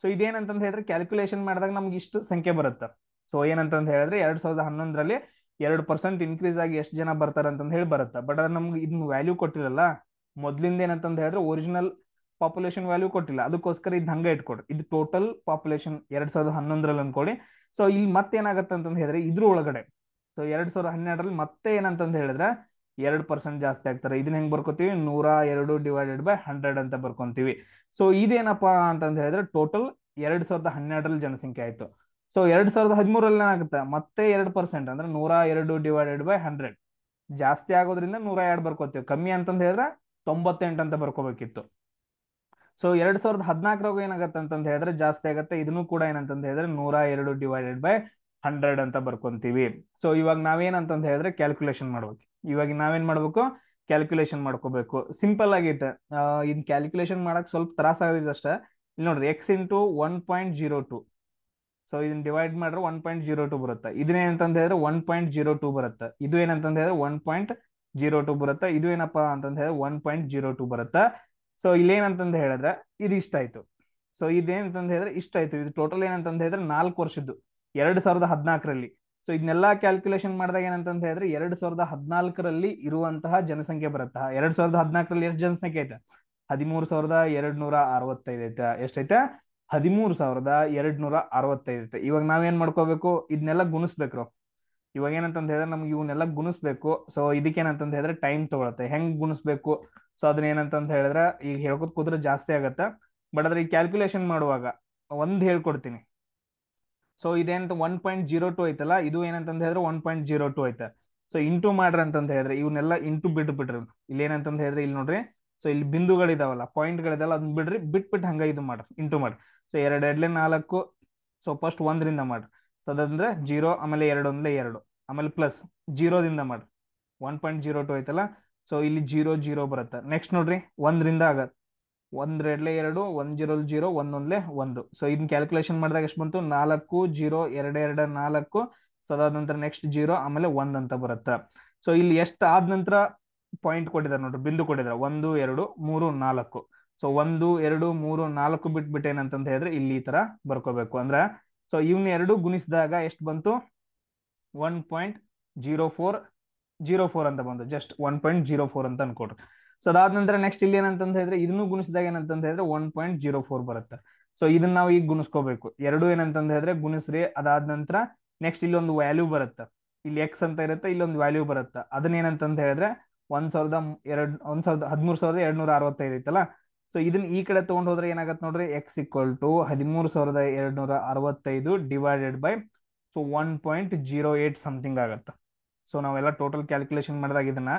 ಸೊ ಇದೇನಂತ ಹೇಳಿದ್ರೆ ಕ್ಯಾಲ್ಕುಲೇಷನ್ ಮಾಡಿದಾಗ ನಮ್ಗೆ ಇಷ್ಟು ಸಂಖ್ಯೆ ಬರುತ್ತೆ ಸೊ ಏನಂತ ಹೇಳಿದ್ರೆ ಎರಡ್ ಸಾವಿರದ ಹನ್ನೊಂದರಲ್ಲಿ ಎರಡು ಪರ್ಸೆಂಟ್ ಇನ್ಕ್ರೀಸ್ ಆಗಿ ಎಷ್ಟು ಜನ ಬರ್ತಾರಂತ ಹೇಳಿ ಬರುತ್ತೆ ಬಟ್ ಅದ್ರ ನಮ್ಗೆ ಇದನ್ನ ವ್ಯಾಲ್ಯೂ ಕೊಟ್ಟಿರಲ್ಲ ಮೊದ್ಲಿಂದ ಏನಂತ ಹೇಳಿದ್ರೆ ಒರಿಜಿನಲ್ ಪಾಪ್ಯುಲೇಷನ್ ವ್ಯಾಲ್ಯೂ ಕೊಟ್ಟಿಲ್ಲ ಅದಕ್ಕೋಸ್ಕರ ಇದು ಹಂಗೆ ಇಟ್ಕೊಡು ಇದು ಟೋಟಲ್ ಪಾಪ್ಯುಲೇಷನ್ ಎರಡ್ ಸಾವಿರದ ಹನ್ನೊಂದರಲ್ಲಿ ಅನ್ಕೊಳ್ಳಿ ಸೊ ಇಲ್ಲಿ ಮತ್ತೆ ಏನಾಗತ್ತೆ ಅಂತಂದ್ ಹೇಳಿದ್ರೆ ಇದ್ರ ಒಳಗಡೆ ಸೊ ಎರಡ್ ಸಾವಿರದ ಹನ್ನೆರಡರಲ್ಲಿ ಮತ್ತೆ ಏನಂತಂದು ಹೇಳಿದ್ರೆ ಎರಡ್ ಪರ್ಸೆಂಟ್ ಜಾಸ್ತಿ ಆಗ್ತಾರೆ ಇದನ್ನ ಹೆಂಗ್ ಬರ್ಕೋತೀವಿ ನೂರ ಎರಡು ಡಿವೈಡೆಡ್ ಬೈ ಹಂಡ್ರೆಡ್ ಅಂತ ಬರ್ಕೊಂತೀವಿ ಸೊ ಇದೇನಪ್ಪಾ ಅಂತಂದ ಹೇಳಿದ್ರೆ ಟೋಟಲ್ ಎರಡ್ ಸಾವಿರದ ಹನ್ನೆರಡರಲ್ಲಿ ಜನಸಂಖ್ಯೆ ಆಯ್ತು ಸೊ ಎರಡ್ ಸಾವಿರದ ಹದಿಮೂರಲ್ಲಿ ಏನಾಗುತ್ತೆ ಮತ್ತೆ ಎರಡು ಪರ್ಸೆಂಟ್ ಅಂದ್ರೆ ನೂರ ಎರಡು ಡಿವೈಡೆಡ್ ಬೈ ಹಂಡ್ರೆಡ್ ಜಾಸ್ತಿ ಆಗೋದ್ರಿಂದ ನೂರ ಎರಡು ಬರ್ಕೋತೀವಿ ಕಮ್ಮಿ ಅಂತಂದು ಹೇಳಿದ್ರೆ ತೊಂಬತ್ತೆಂಟು ಅಂತ ಬರ್ಕೋಬೇಕಿತ್ತು ಸೊ ಎರಡ್ ಸಾವಿರದ ಹದಿನಾಲ್ಕರಾಗ ಏನಾಗತ್ತೆ ಅಂತ ಹೇಳಿದ್ರೆ ಜಾಸ್ತಿ ಆಗತ್ತೆ ಇದನ್ನು ಕೂಡ ಏನಂತಂದ ಹೇಳಿದ್ರೆ ನೂರ ಎರಡು ಡಿವೈಡೆಡ್ ಬೈ ಹಂಡ್ರೆಡ್ ಅಂತ ಬರ್ಕೊಂತೀವಿ ಸೊ ಇವಾಗ ನಾವೇನಂತ ಹೇಳಿದ್ರೆ ಕ್ಯಾಲ್ಕುಲೇಷನ್ ಮಾಡ್ಬೇಕು ಇವಾಗ ನಾವೇನ್ ಮಾಡ್ಬೇಕು ಕ್ಯಾಲ್ಕುಲೇಷನ್ ಮಾಡ್ಕೋಬೇಕು ಸಿಂಪಲ್ ಆಗೈತೆ ಇನ್ ಕ್ಯಾಲ್ಕುಲೇಷನ್ ಮಾಡಕ್ ಸ್ವಲ್ಪ ತ್ರಾಸ ಆಗಿದೆ ಅಷ್ಟೇ ಇಲ್ಲಿ ನೋಡ್ರಿ X to one point zero two so ಇದನ್ನ ಡಿವೈಡ್ ಮಾಡ್ರೆ ಒನ್ ಪಾಯಿಂಟ್ ಜೀರೋ ಟು ಬರುತ್ತೆ ಇದನ್ನೇನಂತಂದ ಹೇಳಿದ್ರೆ ಒನ್ ಪಾಯಿಂಟ್ ಜೀರೋ ಟು ಬರುತ್ತೆ ಇದು ಏನಂತ ಹೇಳಿದ್ರೆ ಒನ್ ಪಾಯಿಂಟ್ ಜೀರೋ ಟು ಬರುತ್ತೆ ಇದು ಏನಪ್ಪಾ ಅಂತಂದ ಹೇಳಿದ್ರೆ ಒನ್ ಪಾಯಿಂಟ್ ಜೀರೋ ಟು ಬರುತ್ತೆ ಸೊ ಇಲ್ಲೇನಂತಂದು ಹೇಳಿದ್ರೆ ಇದು ಇಷ್ಟಾಯ್ತು ಸೊ ಇದೇನಂತಂದು ಹೇಳಿದ್ರೆ ಇಷ್ಟಾಯ್ತು ಇದು ಟೋಟಲ್ ಏನಂತಂದು ಹೇಳಿದ್ರೆ ನಾಲ್ಕು ವರ್ಷದ್ದು ಎರಡು ಸಾವಿರದ ಹದಿನಾಲ್ಕರಲ್ಲಿ ಸೊ ಇದನ್ನೆಲ್ಲ ಕ್ಯಾಲ್ಕುಲೇಷನ್ ಮಾಡಿದಾಗ ಏನಂತಂದು ಹೇಳಿದ್ರೆ ಎರಡ್ ಸಾವಿರದ ಹದಿನಾಲ್ಕರಲ್ಲಿ ಇರುವಂತಹ ಜನಸಂಖ್ಯೆ ಬರುತ್ತಾ ಎರಡ್ ಸಾವಿರದ ಹದಿನಾಲ್ಕರಲ್ಲಿ ಎಷ್ಟು ಜನಸಂಖ್ಯೆ ಐತೆ ಹದಿಮೂರು ಸಾವಿರದ ಎರಡ್ ನೂರ ಅರವತ್ತೈದು ಐತೆ ಎಷ್ಟೈತೆ ಹದಿಮೂರು ಸಾವಿರದ ಎರಡ್ ನೂರ ಅರವತ್ತೈದು ಐತೆ ಇವಾಗ ನಾವೇನ್ ಮಾಡ್ಕೋಬೇಕು ಇದನ್ನೆಲ್ಲ ಗುಣಿಸ್ಬೇಕು ಇವಾಗ ಏನಂತಂದು ಹೇಳಿದ್ರೆ ನಮ್ಗೆ ಇವನ್ನೆಲ್ಲ ಗುಣಿಸ್ಬೇಕು ಸೊ ಇದಕ್ಕೇನಂತಂತ ಹೇಳಿದ್ರೆ ಟೈಮ್ ತಗೊಳತ್ತೆ ಹೆಂಗ್ ಗುಣಿಸ್ಬೇಕು ಸೊ ಅದನ್ನ ಏನಂತ ಹೇಳಿದ್ರೆ ಈಗ ಹೇಳ್ಕೊತ ಕುದ್ರೆ ಜಾಸ್ತಿ ಆಗತ್ತೆ ಬಟ್ ಅದ್ರ ಈ ಕ್ಯಾಲ್ಕುಲೇಷನ್ ಮಾಡುವಾಗ ಒಂದು ಹೇಳ್ಕೊಡ್ತೀನಿ ಸೊ ಇದೇನಂತ ಒನ್ ಪಾಯಿಂಟ್ ಜೀರೋ ಟು ಐತಲ್ಲ ಇದು ಏನಂತ ಹೇಳಿದ್ರೆ ಒನ್ ಪಾಯಿಂಟ್ ಜೀರೋ ಟು ಐತೆ ಸೊ ಇಂಟು ಮಾಡ್ರಿ ಅಂತ ಹೇಳಿದ್ರೆ ಇವನ್ನೆಲ್ಲ ಇಂಟು ಬಿಟ್ಟು ಬಿಟ್ರಿ ಇಲ್ಲಿ ಏನಂತ ಹೇಳಿದ್ರೆ ಇಲ್ಲಿ ನೋಡ್ರಿ ಸೊ ಇಲ್ಲಿ ಬಿಂದುಗಳಿದಾವಲ್ಲ ಪಾಯಿಂಟ್ಗಳಿದಾವಲ್ಲ ಅದನ್ನ ಬಿಡ್ರಿ ಬಿಟ್ ಹಂಗ ಇದು ಮಾಡ್ರಿ ಇಂಟು ಮಾಡ್ರಿ ಸೊ ಎರಡು ಎರಡ್ಲೆ ನಾಲ್ಕು ಸೊ ಫಸ್ಟ್ ಒಂದರಿಂದ ಮಾಡ್ರಿ ಸೊ ಅದಂದ್ರೆ ಜೀರೋ ಆಮೇಲೆ ಎರಡು ಅಂದ್ರೆ ಎರಡು ಆಮೇಲೆ ಪ್ಲಸ್ ಜೀರೋದಿಂದ ಮಾಡ್ರಿ ಒನ್ ಪಾಯಿಂಟ್ ಜೀರೋ ಟು ಐತಲ್ಲ ಸೊ ಇಲ್ಲಿ ಜೀರೋ ಜೀರೋ ಬರುತ್ತೆ ನೆಕ್ಸ್ಟ್ ನೋಡ್ರಿ ಒಂದರಿಂದ ಆಗತ್ತೆ ಎರಡ್ಲೆ ಎರಡು ಒಂದ್ ಜೀರೋ ಜೀರೋ ಒಂದೊಂದ್ಲೆ ಒಂದು ಸೊ ಇದನ್ನ ಕ್ಯಾಲ್ಕುಲೇಷನ್ ಮಾಡಿದಾಗ ಎಷ್ಟು ಬಂತು ನಾಲ್ಕು ಜೀರೋ ಎರಡು ಎರಡು ನಾಲ್ಕು ಸೊ ಅದಾದ ನಂತರ ನೆಕ್ಸ್ಟ್ ಜೀರೋ ಆಮೇಲೆ ಒಂದ್ ಅಂತ ಬರುತ್ತೆ ಸೊ ಇಲ್ಲಿ ಎಷ್ಟು ಆದ ನಂತರ ಪಾಯಿಂಟ್ ಕೊಟ್ಟಿದ್ದಾರೆ ನೋಡ್ರಿ ಬಿಂದು ಕೊಟ್ಟಿದ್ದಾರೆ ಒಂದು ಎರಡು ಮೂರು ನಾಲ್ಕು ಸೊ ಒಂದು ಎರಡು ಮೂರು ನಾಲ್ಕು ಬಿಟ್ಬಿಟ್ಟು ಏನಂತ ಹೇಳಿದ್ರೆ ಇಲ್ಲಿ ಈ ತರ ಬರ್ಕೋಬೇಕು ಅಂದ್ರೆ ಸೊ ಇವ್ನ ಎರಡು ಗುಣಿಸಿದಾಗ ಎಷ್ಟು ಬಂತು one point zero four zero four ಅಂತ ಬಂದು just one point zero four ಅಂತ ಅನ್ಕೊಡ್ರಿ ಸೊ ಅದಾದ ನಂತರ ನೆಕ್ಸ್ಟ್ ಇಲ್ಲಿ ಏನಂತ ಹೇಳಿದ್ರೆ ಇದನ್ನು ಗುಣಿಸಿದಾಗ ಏನಂತ ಹೇಳಿದ್ರೆ ಒನ್ ಪಾಯಿಂಟ್ ಜೀರೋ ಫೋರ್ ಬರುತ್ತೆ ಸೊ ಇದನ್ನ ನಾವು ಈಗ ಗುಣಿಸ್ಕೋಬೇಕು ಎರಡು ಏನಂತ ಹೇಳಿದ್ರೆ ಗುಣಿಸ್ರಿ ಅದಾದ ನಂತರ ನೆಕ್ಸ್ಟ್ ಇಲ್ಲೊಂದು ವ್ಯಾಲ್ಯೂ ಬರುತ್ತೆ ಇಲ್ಲಿ ಎಕ್ಸ್ ಅಂತ ಇರುತ್ತೆ ಇಲ್ಲೊಂದು ವ್ಯಾಲ್ಯೂ ಬರುತ್ತೆ ಅದನ್ನ ಏನಂತ ಹೇಳಿದ್ರೆ ಒಂದ್ ಸಾವಿರದ ಎರಡ್ ಒಂದ್ ಸಾವಿರದ ಹದಿಮೂರು ಸಾವಿರದ ಎರಡ್ನೂರ ನೂರ ಅರವತ್ತೈದು ಐತಲ್ಲ ಸೊ ಇದನ್ನ ಈ ಕಡೆ ತಗೊಂಡ್ ಹೋದ್ರೆ ಏನಾಗತ್ತೆ ನೋಡ್ರಿ ಎಕ್ಸ್ ಈಕ್ವಲ್ ಟು ಹದಿಮೂರು ಸಾವಿರದ ಎರಡ್ನೂರ ಅರವತ್ತೈದು divided by so one point zero eight something ಆಗತ್ತೆ ಸೊ ನಾವೆಲ್ಲ ಟೋಟಲ್ ಕ್ಯಾಲ್ಕುಲೇಷನ್ ಮಾಡಿದಾಗ ಇದನ್ನ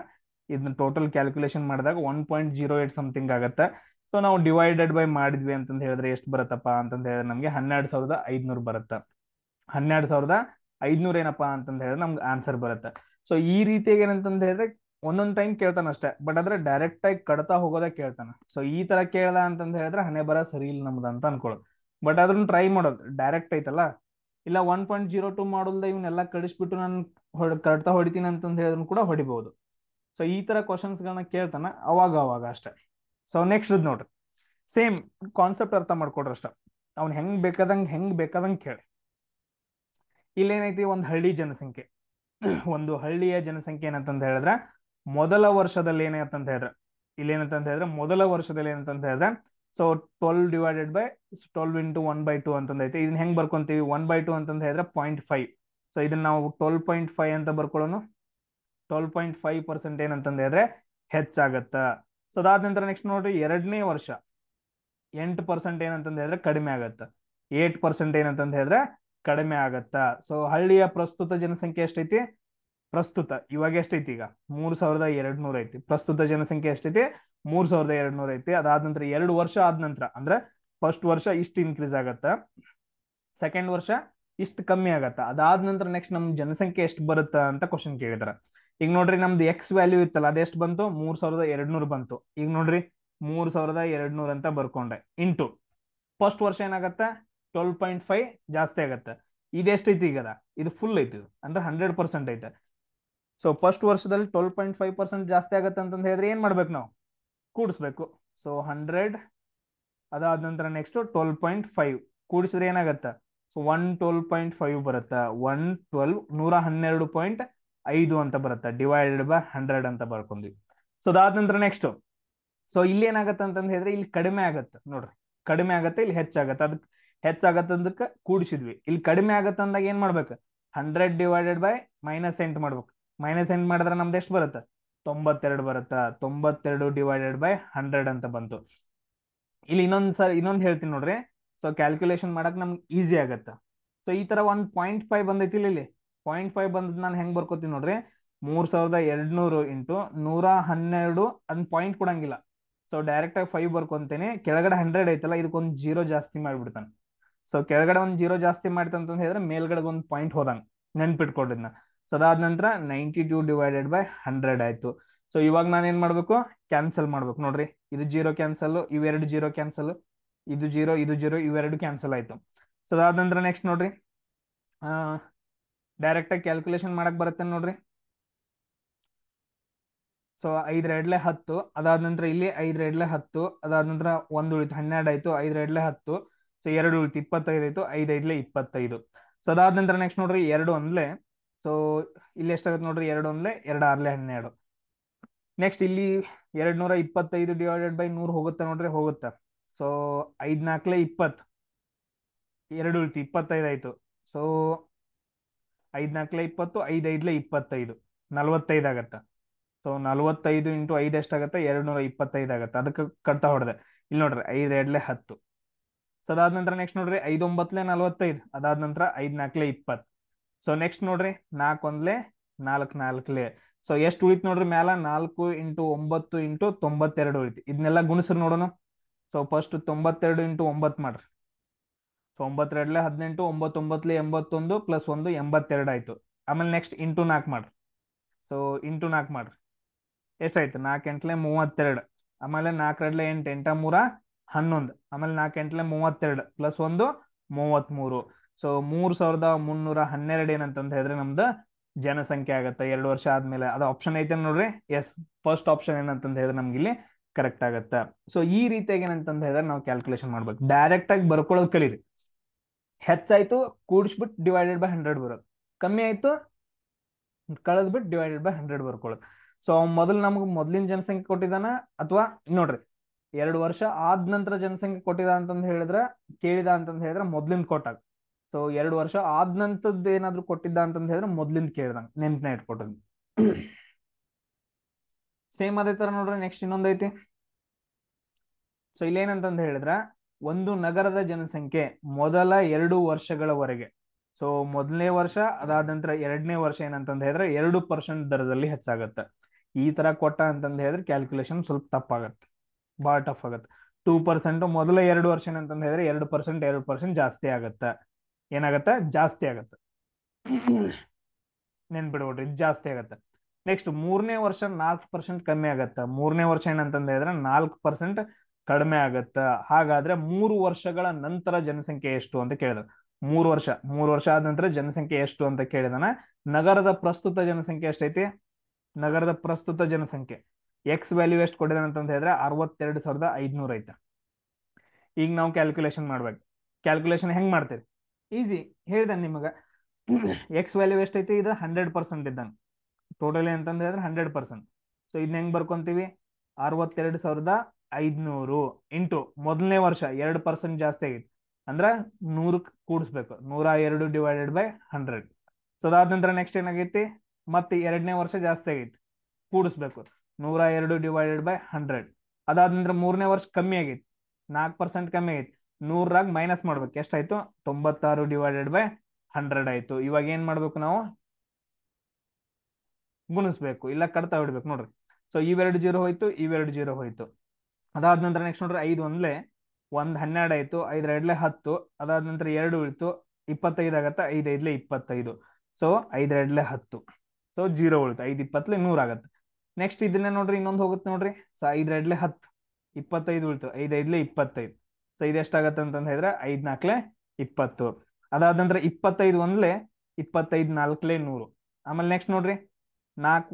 ಇದನ್ನ ಟೋಟಲ್ ಕ್ಯಾಲ್ಕುಲೇಷನ್ ಮಾಡಿದಾಗ one point zero eight something ಆಗುತ್ತೆ ಸೊ ನಾವು ಡಿವೈಡೆಡ್ ಬೈ ಮಾಡಿದ್ವಿ ಅಂತಂದು ಹೇಳಿದ್ರೆ ಎಷ್ಟು ಬರುತ್ತಪ್ಪ ಅಂತ ಹೇಳಿದ್ರೆ ನಮಗೆ ಹನ್ನೆರಡು ಸಾವಿರದ ಐದ್ನೂರು ಬರುತ್ತೆ ಹನ್ನೆರಡು ಸಾವಿರದ ಐದ್ನೂರ್ ಏನಪ್ಪಾ ಅಂತಂದು ಹೇಳಿದ್ರೆ ನಮ್ಗೆ ಆನ್ಸರ್ ಬರುತ್ತೆ ಸೊ ಈ ರೀತಿಯಾಗಿ ಏನಂತಂದು ಹೇಳಿದ್ರೆ ಒಂದೊಂದು ಟೈಮ್ ಕೇಳ್ತಾನ ಅಷ್ಟೇ ಬಟ್ ಆದ್ರೆ ಡೈರೆಕ್ಟ್ ಆಗಿ ಕಡತಾ ಹೋಗೋದೇ ಕೇಳ್ತಾನೆ ಸೊ ಈ ತರ ಕೇಳ್ದ ಅಂತ ಹೇಳಿದ್ರೆ ಹಣೆ ಬರ ಸರಿ ಇಲ್ಲ ನಮ್ದು ಅಂತ ಅನ್ಕೊಳ್ಳೋದು ಬಟ್ ಅದನ್ನ ಟ್ರೈ ಮಾಡೋದು ಡೈರೆಕ್ಟ್ ಐತಲ್ಲ ಇಲ್ಲ ಒನ್ ಪಾಯಿಂಟ್ ಜೀರೋ ಟೂ ಮಾಡಲ್ದ ಇವನ್ನೆಲ್ಲ ಕಡಿಸ್ಬಿಟ್ಟು ನಾನು ಹೊಡ್ ಕಟ್ತಾ ಹೊಡಿತೀನಿ ಅಂತಂದು ಹೇಳಿದ್ರು ಕೂಡ ಹೊಡಿಬಹುದು ಸೊ ಈ ತರ ಕ್ವಶನ್ಸ್ ಗಳನ್ನ ಕೇಳ್ತಾನ ಅವಾಗ ಅವಾಗ ಅಷ್ಟೇ ಸೊ ನೆಕ್ಸ್ಟ್ ನೋಡ್ರಿ ಸೇಮ್ ಕಾನ್ಸೆಪ್ಟ್ ಅರ್ಥ ಮಾಡ್ಕೊಡ್ರಿ ಅಷ್ಟ ಅವ್ನ್ ಹೆಂಗ್ ಬೇಕಾದಂಗ್ ಹೆಂಗ್ ಬೇಕಾದಂಗ್ ಕೇಳಿ ಇಲ್ಲೇನೈತಿ ಒಂದ್ ಹಳ್ಳಿ ಜನಸಂಖ್ಯೆ ಒಂದು ಹಳ್ಳಿಯ ಜನಸಂಖ್ಯೆ ಏನಂತಂದ ಹೇಳಿದ್ರೆ ಮೊದಲ ವರ್ಷದಲ್ಲಿ ಏನಂತ ಹೇಳಿದ್ರೆ ಇಲ್ಲೇನಂತ ಹೇಳಿದ್ರೆ ಮೊದಲ ವರ್ಷದಲ್ಲಿ ಏನಂತ ಹೇಳಿದ್ರೆ so twelve divided by twelve into one by two ಅಂತಂದೈತೆ ಇದನ್ನ ಹೆಂಗ್ ಬರ್ಕೊಂತೀವಿ ಒನ್ ಬೈ ಟು ಅಂತ ಹೇಳಿದ್ರೆ ಪಾಯಿಂಟ್ ಫೈವ್ ಸೊ ಇದನ್ನ ನಾವು ಟ್ವೆಲ್ ಪಾಯಿಂಟ್ ಫೈವ್ ಅಂತ ಬರ್ಕೊಳ್ಳೋಣ ಟ್ವೆಲ್ ಪಾಯಿಂಟ್ ಫೈವ್ ಪರ್ಸೆಂಟ್ ಏನಂತಂದ್ರೆ ಹೆಚ್ಚಾಗತ್ತ ಸೊ ಅದಾದ ನಂತರ ನೆಕ್ಸ್ಟ್ ನೋಡ್ರಿ ಎರಡನೇ ವರ್ಷ ಎಂಟು ಪರ್ಸೆಂಟ್ ಏನಂತಂದು ಹೇಳಿದ್ರೆ ಕಡಿಮೆ ಆಗತ್ತ ಏಟ್ ಪರ್ಸೆಂಟ್ ಏನಂತಂದು ಹೇಳಿದ್ರೆ ಕಡಿಮೆ ಆಗತ್ತ ಸೊ ಹಳ್ಳಿಯ ಪ್ರಸ್ತುತ ಜನಸಂಖ್ಯೆ ಎಷ್ಟೈತಿ ಪ್ರಸ್ತುತ ಇವಾಗ ಎಷ್ಟೈತಿ ಈಗ ಮೂರ್ ಸಾವಿರದ ಎರಡ್ ನೂರ ಐತಿ ಪ್ರಸ್ತುತ ಜನಸಂಖ್ಯೆ ಎಷ್ಟೈತಿ ಮೂರ್ ಸಾವಿರದ ಎರಡ್ ನೂರ ಐತಿ ಅದಾದ ನಂತರ ಎರಡು ವರ್ಷ ಆದ ನಂತರ ಅಂದ್ರೆ ಫಸ್ಟ್ ವರ್ಷ ಇಷ್ಟು ಇನ್ಕ್ರೀಸ್ ಆಗತ್ತ ಸೆಕೆಂಡ್ ವರ್ಷ ಇಷ್ಟು ಕಮ್ಮಿ ಆಗತ್ತ ಅದಾದ ನಂತರ ನೆಕ್ಸ್ಟ್ ನಮ್ ಜನಸಂಖ್ಯೆ ಎಷ್ಟು ಬರುತ್ತ ಅಂತ ಕ್ವಶನ್ ಕೇಳಿದ್ರ ಈಗ ನೋಡ್ರಿ ನಮ್ದು ಎಕ್ಸ್ ವ್ಯಾಲ್ಯೂ ಇತ್ತಲ್ಲ ಅದೆಷ್ಟು ಬಂತು ಮೂರ್ ಸಾವಿರದ ಎರಡ್ ಬಂತು ಈಗ ನೋಡ್ರಿ ಮೂರ್ ಸಾವಿರದ ಎರಡ್ ನೂರ್ ಅಂತ ಬರ್ಕೊಂಡೆ ಇಂಟು ಫಸ್ಟ್ ವರ್ಷ ಏನಾಗತ್ತೆ ಟ್ವೆಲ್ ಪಾಯಿಂಟ್ ಫೈವ್ ಜಾಸ್ತಿ ಆಗತ್ತೆ ಇದೆಷ್ಟೈತಿ ಈಗ ಅದ ಇದು ಫುಲ್ ಐತಿ ಅಂದ್ರೆ ಹಂಡ್ರೆಡ್ ಪರ್ಸೆಂಟ್ ಐತೆ ಸೊ ಫಸ್ಟ್ ವರ್ಷದಲ್ಲಿ ಟ್ವೆಲ್ ಪಾಯಿಂಟ್ ಫೈವ್ ಪರ್ಸೆಂಟ್ ಜಾಸ್ತಿ ಆಗತ್ತೆ ಅಂತಂದು ಹೇಳಿದ್ರೆ ಏನ್ ಮಾಡ್ಬೇಕು ನಾವು ಕೂಡಿಸ್ಬೇಕು ಸೊ ಹಂಡ್ರೆಡ್ ಅದಾದ ನಂತರ ನೆಕ್ಸ್ಟ್ ಟ್ವೆಲ್ ಪಾಯಿಂಟ್ ಫೈವ್ ಕೂಡಿಸಿದ್ರೆ ಏನಾಗತ್ತೆ so one twelve point five ಬರತ್ತ ಒನ್ ಟ್ವೆಲ್ವ್ ನೂರ ಹನ್ನೆರಡು ಪಾಯಿಂಟ್ ಐದು ಅಂತ ಬರುತ್ತೆ ಡಿವೈಡೆಡ್ ಬೈ ಹಂಡ್ರೆಡ್ ಅಂತ ಬರ್ಕೊಂಡ್ವಿ ಸೊ ಅದಾದ ನಂತರ ನೆಕ್ಸ್ಟ್ ಸೊ ಇಲ್ಲಿ ಏನಾಗತ್ತೆ ಅಂತಂದ್ ಹೇಳಿದ್ರೆ ಇಲ್ಲಿ ಕಡಿಮೆ ಆಗತ್ತೆ ನೋಡ್ರಿ ಕಡಿಮೆ ಆಗತ್ತೆ ಇಲ್ಲಿ ಹೆಚ್ಚಾಗತ್ತೆ ಅದಕ್ಕೆ ಅಂದಕ್ಕೆ ಕೂಡಿಸಿದ್ವಿ ಇಲ್ಲಿ ಕಡಿಮೆ ಅಂದಾಗ ಏನ್ ಮಾಡ್ಬೇಕು ಹಂಡ್ರೆಡ್ ಡಿವೈಡೆಡ್ ಬೈ ಮೈನಸ್ ಎಂಟು ಮಾಡ್ಬೇಕು ಮೈನಸ್ ಎಂಟು ಮಾಡಿದ್ರೆ ನಮ್ದು ಎಷ್ಟು ಬರುತ್ತೆ ತೊಂಬತ್ತೆರಡು ಬರತ್ತ ತೊಂಬತ್ತೆರಡು ಡಿವೈಡೆಡ್ ಬೈ ಹಂಡ್ರೆಡ್ ಅಂತ ಬಂತು ಇಲ್ಲಿ ಇನ್ನೊಂದ್ ಇನ್ನೊಂದು ಹೇಳ್ತೀನಿ ನೋಡ್ರಿ ಸೊ ಕ್ಯಾಲ್ಕುಲೇಷನ್ ಮಾಡಕ್ ನಮ್ಗೆ ಈಸಿ ಆಗುತ್ತೆ ಸೊ ಈ ತರ ಒಂದು ಪಾಯಿಂಟ್ ಫೈವ್ ಬಂದೈತಿ ಇಲ್ಲಿ ಪಾಯಿಂಟ್ ಫೈವ್ ಬಂದದ್ದು ನಾನು ಹೆಂಗೆ ಬರ್ಕೋತೀನಿ ನೋಡ್ರಿ ಮೂರು ಸಾವಿರದ ಎರಡುನೂರು ಇಂಟು ನೂರ ಹನ್ನೆರಡು ಅನ್ ಪಾಯಿಂಟ್ ಕೊಡಂಗಿಲ್ಲ ಸೊ ಡೈರೆಕ್ಟ್ ಆಗಿ ಫೈವ್ ಬರ್ಕೊಂತೇನೆ ಕೆಳಗಡೆ ಹಂಡ್ರೆಡ್ ಐತಲ್ಲ ಇದಕ್ಕೊಂದು ಜೀರೋ ಜಾಸ್ತಿ ಮಾಡಿಬಿಡ್ತಾನೆ ಸೊ ಕೆಳಗಡೆ ಒಂದು ಜೀರೋ ಜಾಸ್ತಿ ಮಾಡ್ತಂತ ಹೇಳಿದ್ರೆ ಮೇಲ್ಗಡೆ ಒಂದು ಪಾಯಿಂಟ್ ಹೋದಂಗ್ ನೆನ್ಪಿಟ್ಕೊಂಡಿದ್ನ ಸೊ ಅದಾದ ನಂತರ ninety two divided by hundred ಆಯ್ತು ಸೊ ಇವಾಗ ನಾನು ಏನು ಮಾಡ್ಬೇಕು ಕ್ಯಾನ್ಸಲ್ ಮಾಡ್ಬೇಕು ನೋಡ್ರಿ ಇದು ಜೀರೋ ಕ್ಯಾನ್ಸಲ್ ಇವೆರಡು ಜೀರೋ ಕ್ಯಾನ್ಸಲ್ ಇದು ಜೀರೋ ಇದು ಜೀರೋ ಇವೆರಡು ಕ್ಯಾನ್ಸಲ್ ಆಯ್ತು ಸೊ ಅದಾದ ನಂತರ ನೆಕ್ಸ್ಟ್ ನೋಡ್ರಿ ಡೈರೆಕ್ಟ್ ಆಗಿ ಕ್ಯಾಲ್ಕುಲೇಷನ್ ಮಾಡಕ್ ಬರುತ್ತೆ ನೋಡ್ರಿ ಸೊ ಐದರ ಎಡ್ಲೆ ಹತ್ತು ಅದಾದ ನಂತರ ಇಲ್ಲಿ ಐದರ ಎಡ್ಲೆ ಹತ್ತು ಅದಾದ ನಂತರ ಒಂದು ಉಳಿತು ಹನ್ನೆರಡು ಆಯ್ತು ಐದರ ಎಡ್ಲೆ ಹತ್ತು ಸೊ ಎರಡು ಉಳಿತು ಇಪ್ಪತ್ತೈದು ಆಯ್ತು ಐದ್ಲೆ ಇಪ್ಪತ್ತೈದು ಸೊ ಅದಾದ ನಂತರ ನೆಕ್ಸ್ಟ್ ನೋಡ್ರಿ ಎರಡು ಒಂದ್ಲೆ ಸೊ ಇಲ್ಲಿ ಎಷ್ಟಾಗುತ್ತೆ ನೋಡ್ರಿ ಎರಡು ಒಂದ್ಲೆ ಎರಡು ಆರ್ಲೆ ಹನ್ನೆರಡು ನೆಕ್ಸ್ಟ್ ಇಲ್ಲಿ ಎರಡ್ ನೂರ ಇಪ್ಪತ್ತೈದು ಡಿವೈಡೆಡ್ ಬೈ ನೂರು ಹೋಗುತ್ತೆ ನೋಡ್ರಿ ಹೋಗುತ್ತೆ ಸೊ ಐದ್ ನಾಲ್ಕಲೆ ಇಪ್ಪತ್ ಎರಡು ಉಳಿತು ಇಪ್ಪತ್ತೈದು ಆಯ್ತು ಸೊ ಐದ್ ನಾಲ್ಕಲೆ ಇಪ್ಪತ್ತು ಐದ್ ಐದ್ಲೆ ಇಪ್ಪತ್ತೈದು ನಲ್ವತ್ತೈದು ಆಗತ್ತೆ ಸೊ ನಲ್ವತ್ತೈದು ಇಂಟು ಐದು ಎಷ್ಟಾಗತ್ತೆ ಎರಡು ನೂರ ಇಪ್ಪತ್ತೈದು ಆಗತ್ತೆ ಅದಕ್ಕೆ ಕಟ್ತಾ ಹೊಡೆದೆ ಇಲ್ಲಿ ನೋಡ್ರಿ ಐದು ಎರಡ್ಲೆ ಹತ್ತು ಸೊ ಅದಾದ ನಂತರ ನೆಕ್ಸ್ಟ್ ನೋಡ್ರಿ ಐದು ಒಂಬತ್ತಲೆ ನಲ್ವತ್ತೈದು ಅದಾದ ನಂತರ ಐದ್ ನಾಲ್ಕಲೆ ಇಪ್ಪತ್ತು ಸೊ ನೆಕ್ಸ್ಟ್ ನೋಡ್ರಿ ನಾಲ್ಕು ಒಂದ್ಲೆ ನಾಲ್ಕು ನಾಲ್ಕಲೆ ಸೊ ಎಷ್ಟು ಉಳಿತು ನೋಡ್ರಿ ಮ್ಯಾಲ ನಾಲ್ಕು ಇಂಟು ಒಂಬತ್ತು ಇಂಟು ತೊಂಬತ್ತೆರಡು ಉಳಿತು ಇದನ್ನೆಲ್ಲ ಗುಣಿಸ್ರಿ ನೋಡೋಣ ಸೊ ಫಸ್ಟ್ ತೊಂಬತ್ತೆರಡು ಇಂಟು ಒಂಬತ್ತು ಮಾಡ್ರಿ ಸೊ ಒಂಬತ್ತೆರಡ್ಲೆ ಹದಿನೆಂಟು ಒಂಬತ್ತೊಂಬತ್ಲೆ ಎಂಬತ್ತೊಂದು ಪ್ಲಸ್ ಒಂದು ಎಂಬತ್ತೆರಡು ಆಯಿತು ಆಮೇಲೆ ನೆಕ್ಸ್ಟ್ ಇಂಟು ನಾಲ್ಕು ಮಾಡ್ರಿ ಸೊ ಇಂಟು ನಾಲ್ಕು ಮಾಡ್ರಿ ಎಷ್ಟಾಯ್ತು ನಾಲ್ಕು ಎಂಟ್ಲೆ ಮೂವತ್ತೆರಡು ಆಮೇಲೆ ನಾಲ್ಕರಡ್ಲೆ ಎಂಟು ಎಂಟ ಮೂರ ಹನ್ನೊಂದು ಆಮೇಲೆ ನಾಲ್ಕು ಎಂಟ್ಲೆ ಮೂವತ್ತೆರಡು ಪ್ಲಸ್ ಒಂದು ಮೂವತ್ತ್ಮೂರು ಸೊ ಮೂರು ಸಾವಿರದ ಮುನ್ನೂರ ಹನ್ನೆರಡು ಏನಂತಂದು ಹೇಳಿದ್ರೆ ನಮ್ದು ಜನಸಂಖ್ಯೆ ಆಗುತ್ತೆ ಎರಡು ವರ್ಷ ಆದ್ಮೇಲೆ ಅದು ಆಪ್ಷನ್ ಐತೆ ನೋಡ್ರಿ ಎಸ್ ಫಸ್ಟ್ ಆಪ್ಷನ್ ಏನಂತಂದು ಹೇಳಿದ್ರೆ ನಮ್ಗೆ ಇಲ್ಲಿ ಕರೆಕ್ಟ್ ಆಗತ್ತೆ ಸೊ ಈ ರೀತಿಯಾಗಿ ಏನಂತ ಹೇಳಿದ್ರೆ ನಾವು ಕ್ಯಾಲ್ಕುಲೇಷನ್ ಮಾಡ್ಬೇಕು ಡೈರೆಕ್ಟ್ ಆಗಿ ಬರ್ಕೊಳ್ಳೋದು ಕಲೀರಿ ಹೆಚ್ಚಾಯ್ತು ಕೂಡಿಸ್ಬಿಟ್ಟು ಡಿವೈಡೆಡ್ ಬೈ ಹಂಡ್ರೆಡ್ ಬರೋದು ಕಮ್ಮಿ ಆಯ್ತು ಕಳೆದ್ಬಿಟ್ಟು ಡಿವೈಡೆಡ್ ಬೈ ಹಂಡ್ರೆಡ್ ಬರ್ಕೊಳ್ಳೋದು ಸೊ ಮೊದಲು ನಮ್ಗೆ ಮೊದಲಿನ ಜನಸಂಖ್ಯೆ ಕೊಟ್ಟಿದಾನ ಅಥವಾ ನೋಡ್ರಿ ಎರಡು ವರ್ಷ ಆದ ನಂತರ ಜನಸಂಖ್ಯೆ ಕೊಟ್ಟಿದ ಅಂತಂದು ಹೇಳಿದ್ರೆ ಕೇಳಿದ ಅಂತಂದು ಹೇಳಿದ್ರೆ ಮೊದ್ಲಿಂದ ಕೊಟ್ಟಾಗ ಸೊ ಎರಡು ವರ್ಷ ಆದ ನಂತರದ್ದು ಏನಾದ್ರು ಕೊಟ್ಟಿದ್ದ ಅಂತಂದು ಹೇಳಿದ್ರೆ ಮೊದ್ಲಿಂದ ಕೇಳ್ದಂಗ ನೆನ್ಪನ್ನ ಇಟ್ಕೊಟ್ಟದ್ ಸೇಮ್ ಅದೇ ತರ ನೋಡ್ರಿ ನೆಕ್ಸ್ಟ್ ಇನ್ನೊಂದೈತಿ ಸೊ ಇಲ್ಲೇನಂತಂದು ಹೇಳಿದ್ರ ಒಂದು ನಗರದ ಜನಸಂಖ್ಯೆ ಮೊದಲ ಎರಡು ವರ್ಷಗಳವರೆಗೆ ಸೊ ಮೊದಲನೇ ವರ್ಷ ಅದಾದ ನಂತರ ಎರಡನೇ ವರ್ಷ ಏನಂತಂದು ಹೇಳಿದ್ರೆ ಎರಡು ಪರ್ಸೆಂಟ್ ದರದಲ್ಲಿ ಹೆಚ್ಚಾಗತ್ತೆ ಈ ತರ ಕೊಟ್ಟ ಅಂತಂದು ಹೇಳಿದ್ರೆ ಕ್ಯಾಲ್ಕುಲೇಷನ್ ಸ್ವಲ್ಪ ತಪ್ಪಾಗತ್ತೆ ಬಹಳ ಟಫ್ ಆಗತ್ತೆ ಟೂ ಪರ್ಸೆಂಟ್ ಮೊದಲ ಎರಡು ವರ್ಷ ಏನಂತ ಹೇಳಿದ್ರೆ ಎರಡು ಪರ್ಸೆಂಟ್ ಎರಡು ಪರ್ಸೆಂಟ್ ಜಾಸ್ತಿ ಆಗತ್ತ ಏನಾಗತ್ತ ಜಾಸ್ತಿ ಆಗತ್ತೆ ನೆನ್ಪಿಡ್ಬಿಟ್ರಿ ಇದು ಜಾಸ್ತಿ ಆಗತ್ತೆ ನೆಕ್ಸ್ಟ್ ಮೂರನೇ ವರ್ಷ ನಾಲ್ಕು ಪರ್ಸೆಂಟ್ ಕಮ್ಮಿ ಆಗತ್ತೆ ಮೂರನೇ ವರ್ಷ ಏನಂತಂದು ಹೇಳಿದ್ರೆ ನಾಲ್ಕು ಪರ್ಸೆಂಟ್ ಕಡಿಮೆ ಆಗತ್ತ ಹಾಗಾದ್ರೆ ಮೂರು ವರ್ಷಗಳ ನಂತರ ಜನಸಂಖ್ಯೆ ಎಷ್ಟು ಅಂತ ಕೇಳಿದ್ರು ಮೂರು ವರ್ಷ ಮೂರು ವರ್ಷ ಆದ ನಂತರ ಜನಸಂಖ್ಯೆ ಎಷ್ಟು ಅಂತ ಕೇಳಿದಾನ ನಗರದ ಪ್ರಸ್ತುತ ಜನಸಂಖ್ಯೆ ಎಷ್ಟೈತಿ ನಗರದ ಪ್ರಸ್ತುತ ಜನಸಂಖ್ಯೆ ಎಕ್ಸ್ ವ್ಯಾಲ್ಯೂ ಎಷ್ಟು ಕೊಟ್ಟಿದಾನೆ ಅಂತ ಹೇಳಿದ್ರೆ ಅರವತ್ತೆರಡು ಸಾವಿರದ ಐದ್ನೂರ ಐತೆ ಈಗ ನಾವು ಕ್ಯಾಲ್ಕುಲೇಷನ್ ಮಾಡ್ಬೇಕು ಕ್ಯಾಲ್ಕುಲೇಷನ್ ಹೆಂಗ್ ಮಾಡ್ತೀರಿ ಈಸಿ ಹೇಳಿದ ನಿಮಗೆ ಎಕ್ಸ್ ವ್ಯಾಲ್ಯೂ ಎಷ್ಟೈತಿ ಇದು ಹಂಡ್ರೆಡ್ ಪರ್ಸೆಂಟ್ ಇದ್ದಂಗೆ ಟೋಟಲಿ ಅಂತಂದ್ರೆ ಹಂಡ್ರೆಡ್ ಪರ್ಸೆಂಟ್ ಸೊ ಇದನ್ನ ಹೆಂಗ್ ಬರ್ಕೊಂತೀವಿ ಅರವತ್ತೆರಡು ಸಾವಿರದ ಐದ್ನೂರು ಇಂಟು ಮೊದಲನೇ ವರ್ಷ ಎರಡು ಪರ್ಸೆಂಟ್ ಜಾಸ್ತಿ ಆಗಿತ್ತು ಅಂದ್ರ ನೂರಕ್ಕೆ ಕೂಡಿಸ್ಬೇಕು ನೂರ ಎರಡು ಡಿವೈಡೆಡ್ ಬೈ ಹಂಡ್ರೆಡ್ ಸೊ ಅದಾದ ನಂತರ ನೆಕ್ಸ್ಟ್ ಏನಾಗೈತಿ ಮತ್ತೆ ಎರಡನೇ ವರ್ಷ ಜಾಸ್ತಿ ಆಗೈತಿ ಕೂಡಿಸ್ಬೇಕು ನೂರ ಎರಡು ಡಿವೈಡೆಡ್ ಬೈ ಹಂಡ್ರೆಡ್ ಅದಾದ ನಂತರ ಮೂರನೇ ವರ್ಷ ಕಮ್ಮಿ ಆಗೈತಿ ನಾಲ್ಕು ಪರ್ಸೆಂಟ್ ಕಮ್ಮಿ ಆಗೈತಿ ನೂರಾಗ ಮೈನಸ್ ಮಾಡ್ಬೇಕು ಎಷ್ಟಾಯ್ತು ತೊಂಬತ್ತಾರು ಡಿವೈಡೆಡ್ ಬೈ ಹಂಡ್ರೆಡ್ ಆಯ್ತು ಇವಾಗ ಏನ್ ಮಾಡ್ಬೇಕು ನಾವು ಗುಣಿಸ್ಬೇಕು ಇಲ್ಲ ಕಡ್ತಾ ಬಿಡ್ಬೇಕು ನೋಡ್ರಿ ಸೊ ಇವೆರಡು ಜೀರೋ ಹೋಯ್ತು ಇವೆರಡು ಜೀರೋ ಹೋಯ್ತು ಅದಾದ ನಂತರ ನೆಕ್ಸ್ಟ್ ನೋಡ್ರಿ ಐದು ಒಂದ್ಲೆ ಒಂದ್ ಹನ್ನೆರಡು ಆಯ್ತು ಐದರ ಎರಡ್ಲೆ ಹತ್ತು ಅದಾದ ನಂತರ ಎರಡು ಉಳಿತು ಇಪ್ಪತ್ತೈದು ಆಗತ್ತ ಐದ್ ಐದ್ಲೆ ಇಪ್ಪತ್ತೈದು ಸೊ ಐದರ ಎರಡ್ಲೆ ಹತ್ತು ಸೊ ಜೀರೋ ಉಳಿತು ಐದು ಇಪ್ಪತ್ಲೆ ನೂರ್ ಆಗತ್ತೆ ನೆಕ್ಸ್ಟ್ ಇದನ್ನೇ ನೋಡ್ರಿ ಇನ್ನೊಂದು ಹೋಗುತ್ತೆ ನೋಡ್ರಿ ಸೊ ಐದರ ಎರಡ್ಲೆ ಹತ್ತು ಇಪ್ಪತ್ತೈದು ಉಳಿತು ಐದ್ ಐದ್ಲೆ ಇಪ್ಪತ್ತೈದು ಸೊ ಇದು ಎಷ್ಟಾಗತ್ತೆ ಅಂತಂದು ಹೇಳಿದ್ರೆ ಐದ್ ನಾಲ್ಕಲೆ ಇಪ್ಪತ್ತು ಅದಾದ ನಂತರ ಇಪ್ಪತ್ತೈದು ಒಂದ್ಲೆ ಇಪ್ಪತ್ತೈದು ನಾಲ್ಕಲೆ ನೂರು ಆಮೇಲೆ ನೆಕ್ಸ್ಟ್ ನೋಡ್ರಿ ನಾಲ್ಕು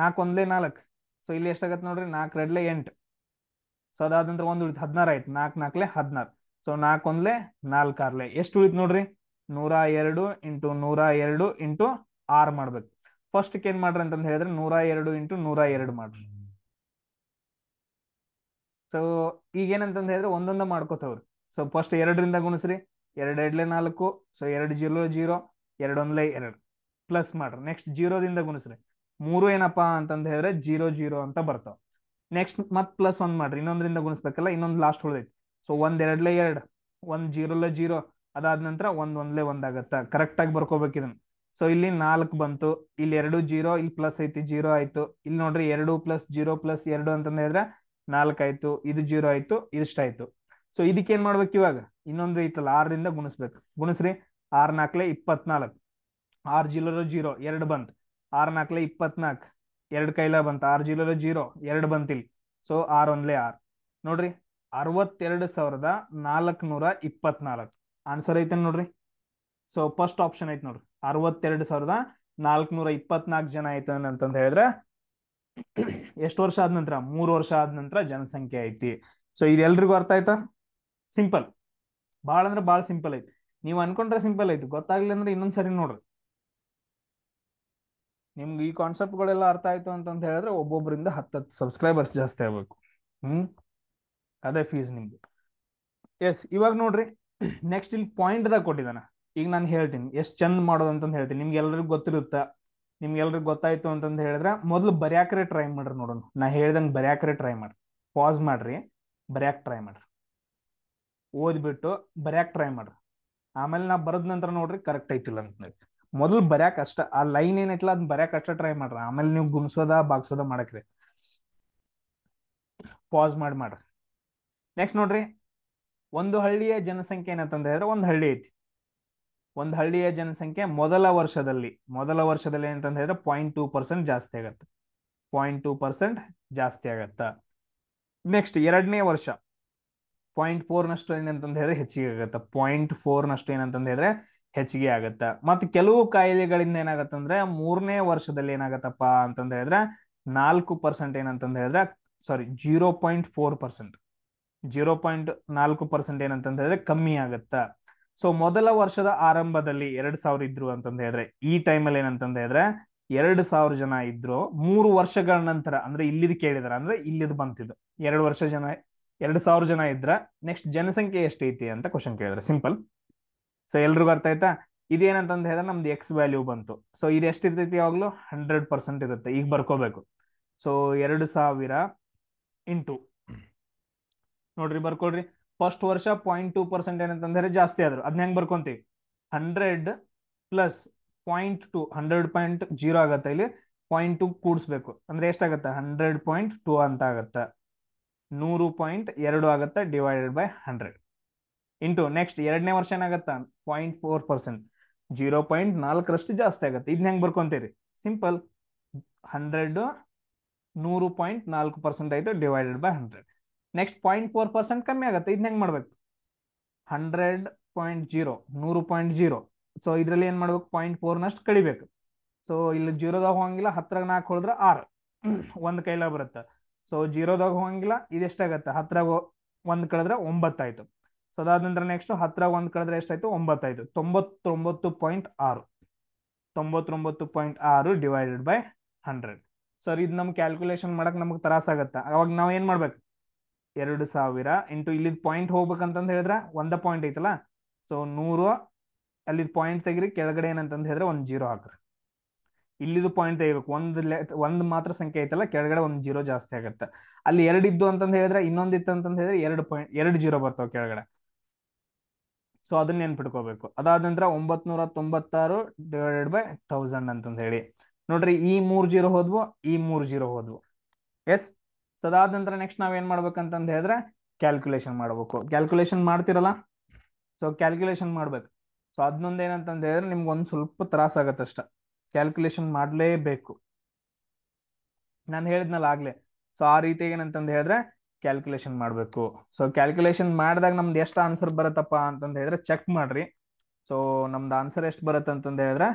ನಾಲ್ಕು ಒಂದ್ಲೆ ನಾಲ್ಕು ಸೊ ಇಲ್ಲಿ ಎಷ್ಟಾಗತ್ತೆ ನೋಡ್ರಿ ನಾಲ್ಕು ಎರಡ್ಲೆ ಎಂಟು ಸೊ ಅದಾದ ನಂತರ ಒಂದು ಉಳಿತು ಹದಿನಾರು ಆಯ್ತು ನಾಲ್ಕು ನಾಲ್ಕಲೆ ಹದಿನಾರು ಸೊ ಒಂದ್ಲೆ ನಾಲ್ಕು ಆರ್ಲೆ ಎಷ್ಟು ಉಳಿತು ನೋಡ್ರಿ ನೂರ ಎರಡು ಇಂಟು ನೂರ ಎರಡು ಇಂಟು ಆರ್ ಮಾಡ್ಬೇಕು ಫಸ್ಟ್ ಏನ್ ಮಾಡ್ರಿ ಅಂತ ಹೇಳಿದ್ರೆ ನೂರ ಎರಡು ಇಂಟು ನೂರ ಎರಡು ಮಾಡ್ರಿ ಸೊ ಈಗ ಹೇಳಿದ್ರೆ ಒಂದೊಂದ ಮಾಡ್ಕೋತವ್ರಿ ಸೊ ಫಸ್ಟ್ ಎರಡರಿಂದ ಗುಣಿಸ್ರಿ ಎರಡು ಎರಡ್ಲೆ ನಾಲ್ಕು ಸೊ ಎರಡು ಜೀರೋ ಜೀರೋ ಎರಡೊಂದ್ಲೆ ಎರಡು ಪ್ಲಸ್ ಮಾಡ್ರಿ ನೆಕ್ಸ್ಟ್ ಜೀರೋದಿಂದ ಗುಣಿಸ್ರಿ ಮೂರು ಏನಪ್ಪಾ ಅಂತಂದ ಹೇಳಿದ್ರೆ ಜೀರೋ ಜೀರೋ ಅಂತ ಬರ್ತಾವ ನೆಕ್ಸ್ಟ್ ಮತ್ತೆ ಪ್ಲಸ್ ಒಂದ್ ಮಾಡ್ರಿ ಇನ್ನೊಂದ್ರಿಂದ ಗುಣಿಸ್ಬೇಕಲ್ಲ ಇನ್ನೊಂದು ಲಾಸ್ಟ್ ಉಳಿದೈತಿ ಸೊ ಒಂದ್ ಎರಡ್ಲೆ ಎರಡ್ ಒಂದ್ ಜೀರೋಲೆ ಜೀರೋ ಅದಾದ ನಂತರ ಒಂದ್ ಒಂದ್ಲೆ ಒಂದಾಗತ್ತ ಕರೆಕ್ಟ್ ಆಗಿ ಬರ್ಕೋಬೇಕು ಇದನ್ನ ಸೊ ಇಲ್ಲಿ ನಾಲ್ಕು ಬಂತು ಇಲ್ಲಿ ಎರಡು ಜೀರೋ ಇಲ್ಲಿ ಪ್ಲಸ್ ಐತಿ ಜೀರೋ ಆಯ್ತು ಇಲ್ಲಿ ನೋಡ್ರಿ ಎರಡು ಪ್ಲಸ್ ಜೀರೋ ಪ್ಲಸ್ ಎರಡು ಅಂತಂದ್ರೆ ಹೇಳಿದ್ರೆ ನಾಲ್ಕಾಯ್ತು ಇದು ಜೀರೋ ಆಯ್ತು ಇದಿಷ್ಟಾಯ್ತು ಸೊ ಇದಕ್ಕೆ ಏನ್ ಮಾಡ್ಬೇಕು ಇವಾಗ ಇನ್ನೊಂದು ಐತಲ್ಲ ಆರರಿಂದ ಗುಣಿಸ್ಬೇಕು ಗುಣಿಸ್ರಿ ಆರ್ ನಾಲ್ಕಲೆ ಇಪ್ಪತ್ನಾಲ್ಕು ಆರ್ ಜೀರೋ ಜೀರೋ ಎರಡು ಬಂತು ಆರ್ ನಾಲ್ಕಲೆ ಇಪ್ಪತ್ನಾಲ್ಕು ಎರಡ್ ಕೈಲ ಬಂತ ಆರ್ ಜೀರೋಲ ಜೀರೋ ಎರಡು ಬಂತಿಲ್ ಸೊ ಆರ್ ಒಂದ್ಲೆ ಆರ್ ನೋಡ್ರಿ ಅರವತ್ತೆರಡು ಸಾವಿರದ ನೂರ ಇಪ್ಪತ್ನಾಲ್ಕು ಆನ್ಸರ್ ಐತೆ ನೋಡ್ರಿ ಸೊ ಫಸ್ಟ್ ಆಪ್ಷನ್ ಐತೆ ನೋಡ್ರಿ ಅರವತ್ತೆರಡು ಸಾವಿರದ ನೂರ ಇಪ್ಪತ್ನಾಲ್ಕು ಜನ ಐತೆ ಅಂತಂದ ಹೇಳಿದ್ರೆ ಎಷ್ಟು ವರ್ಷ ಆದ ನಂತರ ಮೂರು ವರ್ಷ ಆದ ನಂತರ ಜನಸಂಖ್ಯೆ ಐತಿ ಸೊ ಇದೆಲ್ರಿಗೂ ಅರ್ಥ ಆಯ್ತಾ ಸಿಂಪಲ್ ಭಾಳ ಅಂದ್ರೆ ಭಾಳ ಸಿಂಪಲ್ ಐತಿ ನೀವು ಅನ್ಕೊಂಡ್ರೆ ಸಿಂಪಲ್ ಐತಿ ಗೊತ್ತಾಗ್ಲಿ ಅಂದ್ರೆ ಇನ್ನೊಂದ್ಸರಿ ನೋಡ್ರಿ ನಿಮ್ಗೆ ಈ ಕಾನ್ಸೆಪ್ಟ್ಗಳೆಲ್ಲ ಅರ್ಥ ಆಯ್ತು ಅಂತ ಹೇಳಿದ್ರೆ ಒಬ್ಬೊಬ್ಬರಿಂದ ಹತ್ತತ್ತು ಸಬ್ಸ್ಕ್ರೈಬರ್ಸ್ ಜಾಸ್ತಿ ಆಗ್ಬೇಕು ಹ್ಮ್ ಅದೇ ಫೀಸ್ ನಿಮ್ದು ಎಸ್ ಇವಾಗ ನೋಡ್ರಿ ನೆಕ್ಸ್ಟ್ ಇಲ್ಲಿ ಪಾಯಿಂಟ್ದಾಗ ಕೊಟ್ಟಿದ್ದಾನೆ ಈಗ ನಾನು ಹೇಳ್ತೀನಿ ಎಷ್ಟು ಚಂದ ಮಾಡೋದು ಅಂತಂದು ಹೇಳ್ತೀನಿ ನಿಮ್ಗೆ ಎಲ್ರಿಗೂ ಗೊತ್ತಿರುತ್ತೆ ನಿಮ್ಗೆ ಎಲ್ರಿಗೂ ಗೊತ್ತಾಯ್ತು ಅಂತಂದು ಹೇಳಿದ್ರೆ ಮೊದಲು ಬರ್ಯಾಕ್ರೆ ಟ್ರೈ ಮಾಡ್ರಿ ನೋಡೋಣ ನಾ ಹೇಳ್ದಂಗೆ ಬರ್ಯಾಕ್ರೆ ಟ್ರೈ ಮಾಡ್ರಿ ಪಾಸ್ ಮಾಡ್ರಿ ಬರ್ಯಾಕ್ ಟ್ರೈ ಮಾಡ್ರಿ ಓದ್ಬಿಟ್ಟು ಬರ್ಯಾಕ್ ಟ್ರೈ ಮಾಡ್ರಿ ಆಮೇಲೆ ನಾ ಬರೆದ ನಂತರ ನೋಡ್ರಿ ಕರೆಕ್ಟ್ ಐತಿಲ್ಲ ಅಂತ ಮೊದಲು ಬರ್ಯಾಕ ಅಷ್ಟ ಆ ಲೈನ್ ಏನೈತಲ್ಲ ಅದನ್ನ ಬರ್ಯಾಕ ಅಷ್ಟ ಟ್ರೈ ಮಾಡ್ರಿ ಆಮೇಲೆ ನೀವು ಗುಮ್ಸೋದ ಬಾಗ್ಸೋದ ಮಾಡಕ್ರಿ ಪಾಸ್ ಮಾಡಿ ಮಾಡ್ರಿ ನೆಕ್ಸ್ಟ್ ನೋಡ್ರಿ ಒಂದು ಹಳ್ಳಿಯ ಜನಸಂಖ್ಯೆ ಏನಂತಂದ ಹೇಳಿದ್ರೆ ಒಂದು ಹಳ್ಳಿ ಐತಿ ಒಂದು ಹಳ್ಳಿಯ ಜನಸಂಖ್ಯೆ ಮೊದಲ ವರ್ಷದಲ್ಲಿ ಮೊದಲ ವರ್ಷದಲ್ಲಿ ಏನಂತಂದ ಹೇಳಿದ್ರೆ ಪಾಯಿಂಟ್ ಟೂ ಪರ್ಸೆಂಟ್ ಜಾಸ್ತಿ ಆಗತ್ತೆ ಪಾಯಿಂಟ್ ಟೂ ಪರ್ಸೆಂಟ್ ಜಾಸ್ತಿ ಆಗತ್ತ ನೆಕ್ಸ್ಟ್ ಎರಡನೇ ವರ್ಷ ಪಾಯಿಂಟ್ ನಷ್ಟು ಏನಂತಂದ ಹೇಳಿದ್ರೆ ಹೆಚ್ಚಿಗೆ ಆಗತ್ತೆ ಪಾಯಿಂಟ್ ಫೋರ್ನಷ್ಟು ಏನಂತಂದ ಹೇಳಿದ್ರೆ ಹೆಚ್ಚಿಗೆ ಆಗತ್ತ ಮತ್ತೆ ಕೆಲವು ಕಾಯಿಲೆಗಳಿಂದ ಏನಾಗತ್ತಂದ್ರೆ ಮೂರನೇ ವರ್ಷದಲ್ಲಿ ಏನಾಗತ್ತಪ್ಪ ಅಂತಂದ ಹೇಳಿದ್ರೆ ನಾಲ್ಕು ಪರ್ಸೆಂಟ್ ಏನಂತಂದ ಹೇಳಿದ್ರೆ sorry zero point four percent zero point ನಾಲ್ಕು ಪರ್ಸೆಂಟ್ ಏನಂತಂದ ಹೇಳಿದ್ರೆ ಕಮ್ಮಿ ಆಗತ್ತ ಸೊ ಮೊದಲ ವರ್ಷದ ಆರಂಭದಲ್ಲಿ ಎರಡ್ ಸಾವಿರ ಇದ್ರು ಅಂತಂದ ಹೇಳಿದ್ರೆ ಈ ಟೈಮಲ್ಲಿ ಏನಂತಂದ ಹೇಳಿದ್ರೆ ಎರಡ್ ಸಾವಿರ ಜನ ಇದ್ರು ಮೂರು ವರ್ಷಗಳ ನಂತರ ಅಂದ್ರೆ ಇಲ್ಲಿದ್ ಕೇಳಿದರ ಅಂದ್ರೆ ಇಲ್ಲಿದ್ ಬಂತಿದ್ರು ಎರಡು ವರ್ಷ ಜನ ಎರಡ್ ಸಾವಿರ ಜನ ಇದ್ರ ನೆಕ್ಸ್ಟ್ ಜನಸಂಖ್ಯೆ ಎಷ್ಟೈತಿ ಅಂತ ಕ್ವಶನ್ ಕೇಳಿದ್ರೆ ಸಿಂಪಲ್ ಸೊ ಎಲ್ರಿಗೂ ಅರ್ಥ ಆಯ್ತಾ ಇದೇನಂತಂದ ಹೇಳಿದ್ರೆ ನಮ್ದು ಎಕ್ಸ್ ವ್ಯಾಲ್ಯೂ ಬಂತು ಸೊ ಇದು ಎಷ್ಟಿರ್ತೈತಿ ಯಾವಾಗಲೂ ಹಂಡ್ರೆಡ್ ಪರ್ಸೆಂಟ್ ಇರುತ್ತೆ ಈಗ ಬರ್ಕೋಬೇಕು ಸೊ ಎರಡು ಸಾವಿರ ಇಂಟು ನೋಡ್ರಿ ಬರ್ಕೊಳ್ರಿ ಫಸ್ಟ್ ವರ್ಷ ಪಾಯಿಂಟ್ ಟೂ ಪರ್ಸೆಂಟ್ ಏನಂತಂದ್ರೆ ಜಾಸ್ತಿ ಆದ್ರು ಅದ್ನ ಹೆಂಗ್ ಬರ್ಕೊಂತೀವಿ hundred plus point two hundred point zero ಆಗತ್ತೆ ಇಲ್ಲಿ ಪಾಯಿಂಟ್ ಟು ಕೂಡಿಸ್ಬೇಕು ಅಂದ್ರೆ ಎಷ್ಟಾಗತ್ತೆ ಹಂಡ್ರೆಡ್ ಪಾಯಿಂಟ್ ಟೂ ಅಂತ ಆಗತ್ತೆ ನೂರು ಪಾಯಿಂಟ್ ಎರಡು ಆಗತ್ತೆ divided by hundred into next ಎರಡನೇ ವರ್ಷ ಏನಾಗತ್ತ point four percent zero point ನಾಲ್ಕರಷ್ಟು ಜಾಸ್ತಿ ಆಗತ್ತೆ ಇದನ್ನ ಹೆಂಗೆ ಬರ್ಕೊಂತೀರಿ ಸಿಂಪಲ್ ಹಂಡ್ರೆಡ್ ನೂರು ಪಾಯಿಂಟ್ ನಾಲ್ಕು ಪರ್ಸೆಂಟ್ ಆಯಿತು divided by hundred next point four percent ಕಮ್ಮಿ ಆಗುತ್ತೆ ಇದನ್ನ ಹೆಂಗೆ ಮಾಡ್ಬೇಕು ಹಂಡ್ರೆಡ್ ಪಾಯಿಂಟ್ ಜೀರೋ ನೂರು ಪಾಯಿಂಟ್ ಜೀರೋ ಸೊ ಇದರಲ್ಲಿ ಏನು ಮಾಡ್ಬೇಕು ಪಾಯಿಂಟ್ ಫೋರ್ನಷ್ಟು ಕಳಿಬೇಕು ಸೊ ಇಲ್ಲಿ ಜೀರೋದಾಗ ಹೋಗಂಗಿಲ್ಲ ಹತ್ರಾಗ ನಾಲ್ಕು ಹೊಡೆದ್ರೆ ಆರು ಒಂದು ಕೈಲಾಗ ಬರುತ್ತೆ ಸೊ ಜೀರೋದಾಗ ಹೋಗಂಗಿಲ್ಲ ಇದೆಷ್ಟಾಗತ್ತೆ ಹತ್ರಾಗ ಒಂದು ಕಳೆದ್ರೆ ಒಂಬತ್ತಾಯಿತು ಸೊ ಅದಾದ ನಂತರ ನೆಕ್ಸ್ಟ್ ಹತ್ರ ಒಂದ್ ಕಳೆದ್ರೆ ಎಷ್ಟಾಯ್ತು ಒಂಬತ್ತಾಯ್ತು ತೊಂಬತ್ತೊಂಬತ್ತು ಪಾಯಿಂಟ್ ಆರು ತೊಂಬತ್ತೊಂಬತ್ತು ಪಾಯಿಂಟ್ ಆರು ಡಿವೈಡೆಡ್ ಬೈ ಹಂಡ್ರೆಡ್ ಸರ್ ಇದು ನಮ್ಗೆ ಕ್ಯಾಲ್ಕುಲೇಷನ್ ಮಾಡಕ್ ನಮಗೆ ತರಾಸಾಗತ್ತ ಅವಾಗ ನಾವ್ ಏನ್ ಮಾಡ್ಬೇಕು ಎರಡು ಸಾವಿರ ಇಂಟು ಇಲ್ಲಿದ್ ಪಾಯಿಂಟ್ ಹೋಗ್ಬೇಕಂತಂದು ಹೇಳಿದ್ರೆ ಒಂದ ಪಾಯಿಂಟ್ ಐತಲ್ಲ ಸೊ ನೂರು ಅಲ್ಲಿದ್ ಪಾಯಿಂಟ್ ತೆಗಿರಿ ಕೆಳಗಡೆ ಏನಂತಂದು ಹೇಳಿದ್ರೆ ಒಂದ್ ಜೀರೋ ಹಾಕ್ರಿ ಇಲ್ಲಿದು ಪಾಯಿಂಟ್ ತೆಗಿಬೇಕು ಒಂದ್ ಲೆಟ್ ಒಂದು ಮಾತ್ರ ಸಂಖ್ಯೆ ಐತಲ್ಲ ಕೆಳಗಡೆ ಒಂದ್ ಜೀರೋ ಜಾಸ್ತಿ ಆಗತ್ತೆ ಅಲ್ಲಿ ಎರಡು ಇದ್ದು ಅಂತಂದು ಹೇಳಿದ್ರೆ ಇನ್ನೊಂದಿತ್ತು ಹೇಳಿದ್ರೆ ಎರಡು ಪಾಯಿಂಟ್ ಎರಡು ಜೀರೋ ಬರ್ತಾವ ಕೆಳಗಡೆ ಸೊ ಅದನ್ನ ನೆನ್ಪಿಟ್ಕೋಬೇಕು ಅದಾದ ನಂತರ ಒಂಬತ್ನೂರ ತೊಂಬತ್ತಾರು ಡಿವೈಡೆಡ್ ಬೈ ತೌಸಂಡ್ ಅಂತಂದು ಹೇಳಿ ನೋಡ್ರಿ ಈ ಮೂರ್ ಜೀರೋ ಹೋದ್ವು ಈ ಮೂರ್ ಜೀರೋ ಹೋದ್ವು ಎಸ್ ಸೊ ಅದಾದ ನಂತರ ನೆಕ್ಸ್ಟ್ ನಾವೇನ್ ಮಾಡ್ಬೇಕಂತಂದು ಹೇಳಿದ್ರೆ ಕ್ಯಾಲ್ಕುಲೇಷನ್ ಮಾಡಬೇಕು ಕ್ಯಾಲ್ಕುಲೇಷನ್ ಮಾಡ್ತಿರಲ್ಲ ಸೊ ಕ್ಯಾಲ್ಕುಲೇಷನ್ ಮಾಡ್ಬೇಕು ಸೊ ಅದನ್ನೊಂದು ಹೇಳಿದ್ರೆ ನಿಮ್ಗೆ ಒಂದು ಸ್ವಲ್ಪ ತ್ರಾಸ ಆಗತ್ತಷ್ಟ ಕ್ಯಾಲ್ಕುಲೇಷನ್ ಮಾಡಲೇಬೇಕು ನಾನು ಹೇಳಿದ್ನಲ್ಲ ಆಗ್ಲೇ ಸೊ ಆ ರೀತಿ ಏನಂತಂದು ಹೇಳಿದ್ರೆ ಕ್ಯಾಲ್ಕುಲೇಷನ್ ಮಾಡಬೇಕು ಸೊ ಕ್ಯಾಲ್ಕುಲೇಷನ್ ಮಾಡಿದಾಗ ನಮ್ದು ಎಷ್ಟು ಆನ್ಸರ್ ಬರುತ್ತಪ್ಪ ಅಂತಂದು ಹೇಳಿದ್ರೆ ಚೆಕ್ ಮಾಡ್ರಿ ಸೊ ನಮ್ದು ಆನ್ಸರ್ ಎಷ್ಟು ಬರುತ್ತೆ ಅಂತಂದು ಹೇಳಿದ್ರೆ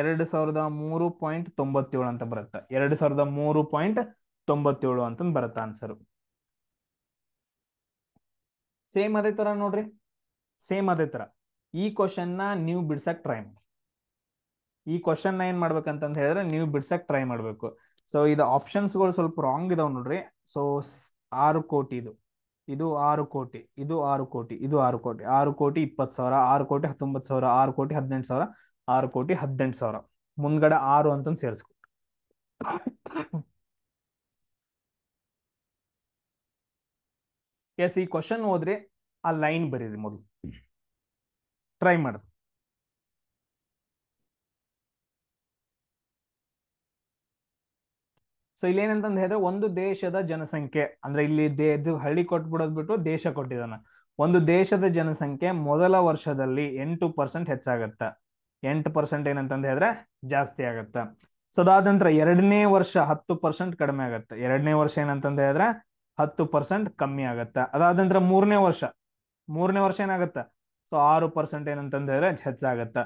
ಎರಡು ಸಾವಿರದ ಮೂರು ಪಾಯಿಂಟ್ ತೊಂಬತ್ತೇಳು ಅಂತ ಬರುತ್ತೆ ಎರಡು ಸಾವಿರದ ಮೂರು ಪಾಯಿಂಟ್ ತೊಂಬತ್ತೇಳು ಅಂತಂದು ಬರುತ್ತೆ ಆನ್ಸರ್ ಸೇಮ್ ಅದೇ ತರ ನೋಡ್ರಿ ಸೇಮ್ ಅದೇ ತರ ಈ ನ ನೀವು ಬಿಡ್ಸಕ್ ಟ್ರೈ ಮಾಡಿ ಈ ನ ಏನ್ ಮಾಡ್ಬೇಕಂತ ಹೇಳಿದ್ರೆ ನೀವು ಬಿಡ್ಸಕ್ ಟ್ರೈ ಮಾಡ್ಬೇಕು ಸೊ ಇದು ಆಪ್ಷನ್ಸ್ಗಳು ಸ್ವಲ್ಪ ರಾಂಗ್ ಇದಾವೆ ನೋಡ್ರಿ ಸೊ ಆರು ಕೋಟಿ ಇದು ಇದು ಆರು ಕೋಟಿ ಇದು ಆರು ಕೋಟಿ ಇದು ಆರು ಕೋಟಿ ಆರು ಕೋಟಿ ಇಪ್ಪತ್ತು ಸಾವಿರ ಆರು ಕೋಟಿ ಹತ್ತೊಂಬತ್ತು ಸಾವಿರ ಆರು ಕೋಟಿ ಹದಿನೆಂಟು ಸಾವಿರ ಆರು ಕೋಟಿ ಹದಿನೆಂಟು ಸಾವಿರ ಮುಂದ್ಗಡೆ ಆರು ಅಂತ ಸೇರಿಸ್ಕೊ ಎಸ್ ಈ ಕ್ವಶನ್ ಹೋದ್ರೆ ಆ ಲೈನ್ ಬರೀರಿ ಮೊದಲು ಟ್ರೈ ಮಾಡ್ರಿ ಸೊ ಏನಂತಂದ್ ಹೇಳಿದ್ರೆ ಒಂದು ದೇಶದ ಜನಸಂಖ್ಯೆ ಅಂದ್ರೆ ಇಲ್ಲಿ ದೇ ಹಳ್ಳಿ ಕೊಟ್ಬಿಡೋದ್ ಬಿಟ್ಟು ದೇಶ ಕೊಟ್ಟಿದಾನ ಒಂದು ದೇಶದ ಜನಸಂಖ್ಯೆ ಮೊದಲ ವರ್ಷದಲ್ಲಿ ಎಂಟು ಪರ್ಸೆಂಟ್ ಹೆಚ್ಚಾಗತ್ತ ಎಂಟು ಪರ್ಸೆಂಟ್ ಏನಂತಂದ್ ಹೇಳಿದ್ರೆ ಜಾಸ್ತಿ ಆಗತ್ತ ಸೊ ಅದಾದ ನಂತರ ಎರಡನೇ ವರ್ಷ ಹತ್ತು ಪರ್ಸೆಂಟ್ ಕಡಿಮೆ ಆಗತ್ತೆ ಎರಡನೇ ವರ್ಷ ಏನಂತಂದ್ ಹೇಳಿದ್ರೆ ಹತ್ತು ಪರ್ಸೆಂಟ್ ಕಮ್ಮಿ ಆಗತ್ತ ಅದಾದ ನಂತರ ಮೂರನೇ ವರ್ಷ ಮೂರನೇ ವರ್ಷ ಏನಾಗತ್ತ ಸೊ ಆರು ಪರ್ಸೆಂಟ್ ಏನಂತಂದ್ ಹೇಳಿದ್ರೆ ಹೆಚ್ಚಾಗತ್ತ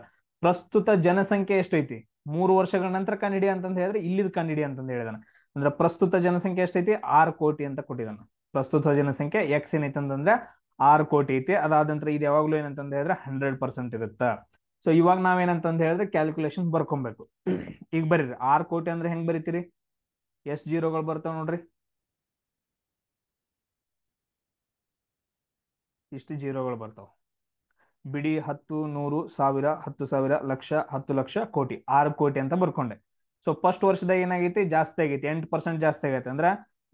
ಪ್ರಸ್ತುತ ಜನಸಂಖ್ಯೆ ಎಷ್ಟೈತಿ ಮೂರು ವರ್ಷಗಳ ನಂತರ ಕಂಡಿಡಿ ಅಂತಂದ್ ಹೇಳಿದ್ರೆ ಇಲ್ಲಿದ್ ಕಂಡಿಡಿ ಅಂತಂದ್ ಹೇಳಿದಾನೆ ಅಂದ್ರೆ ಪ್ರಸ್ತುತ ಜನಸಂಖ್ಯೆ ಎಷ್ಟೈತಿ ಆರು ಕೋಟಿ ಅಂತ ಕೊಟ್ಟಿದ್ದಾನ ಪ್ರಸ್ತುತ ಜನಸಂಖ್ಯೆ ಎಕ್ಸ್ ಏನೈತೆ ಅಂತಂದ್ರೆ ಆರು ಕೋಟಿ ಐತಿ ಅದಾದ ನಂತರ ಇದು ಯಾವಾಗ್ಲೂ ಏನಂತ ಹೇಳಿದ್ರೆ ಹಂಡ್ರೆಡ್ ಪರ್ಸೆಂಟ್ ಇರುತ್ತೆ ಸೊ ಇವಾಗ ನಾವೇನಂತ ಹೇಳಿದ್ರೆ ಕ್ಯಾಲ್ಕುಲೇಷನ್ ಬರ್ಕೊಬೇಕು ಈಗ ಬರೀರಿ ಆರು ಕೋಟಿ ಅಂದ್ರೆ ಹೆಂಗ್ ಬರೀತೀರಿ ಎಷ್ಟು ಜೀರೋಗಳು ಬರ್ತಾವ ನೋಡ್ರಿ ಇಷ್ಟು ಜೀರೋಗಳು ಬರ್ತಾವ ಬಿಡಿ ಹತ್ತು ನೂರು ಸಾವಿರ ಹತ್ತು ಸಾವಿರ ಲಕ್ಷ ಹತ್ತು ಲಕ್ಷ ಕೋಟಿ ಆರು ಕೋಟಿ ಅಂತ ಬರ್ಕೊಂಡೆ ಸೊ ಫಸ್ಟ್ ವರ್ಷದಾಗ ಏನಾಗೈತಿ ಜಾಸ್ತಿ ಆಗೈತಿ ಎಂಟು ಪರ್ಸೆಂಟ್ ಜಾಸ್ತಿ ಆಗೈತೆ ಅಂದ್ರೆ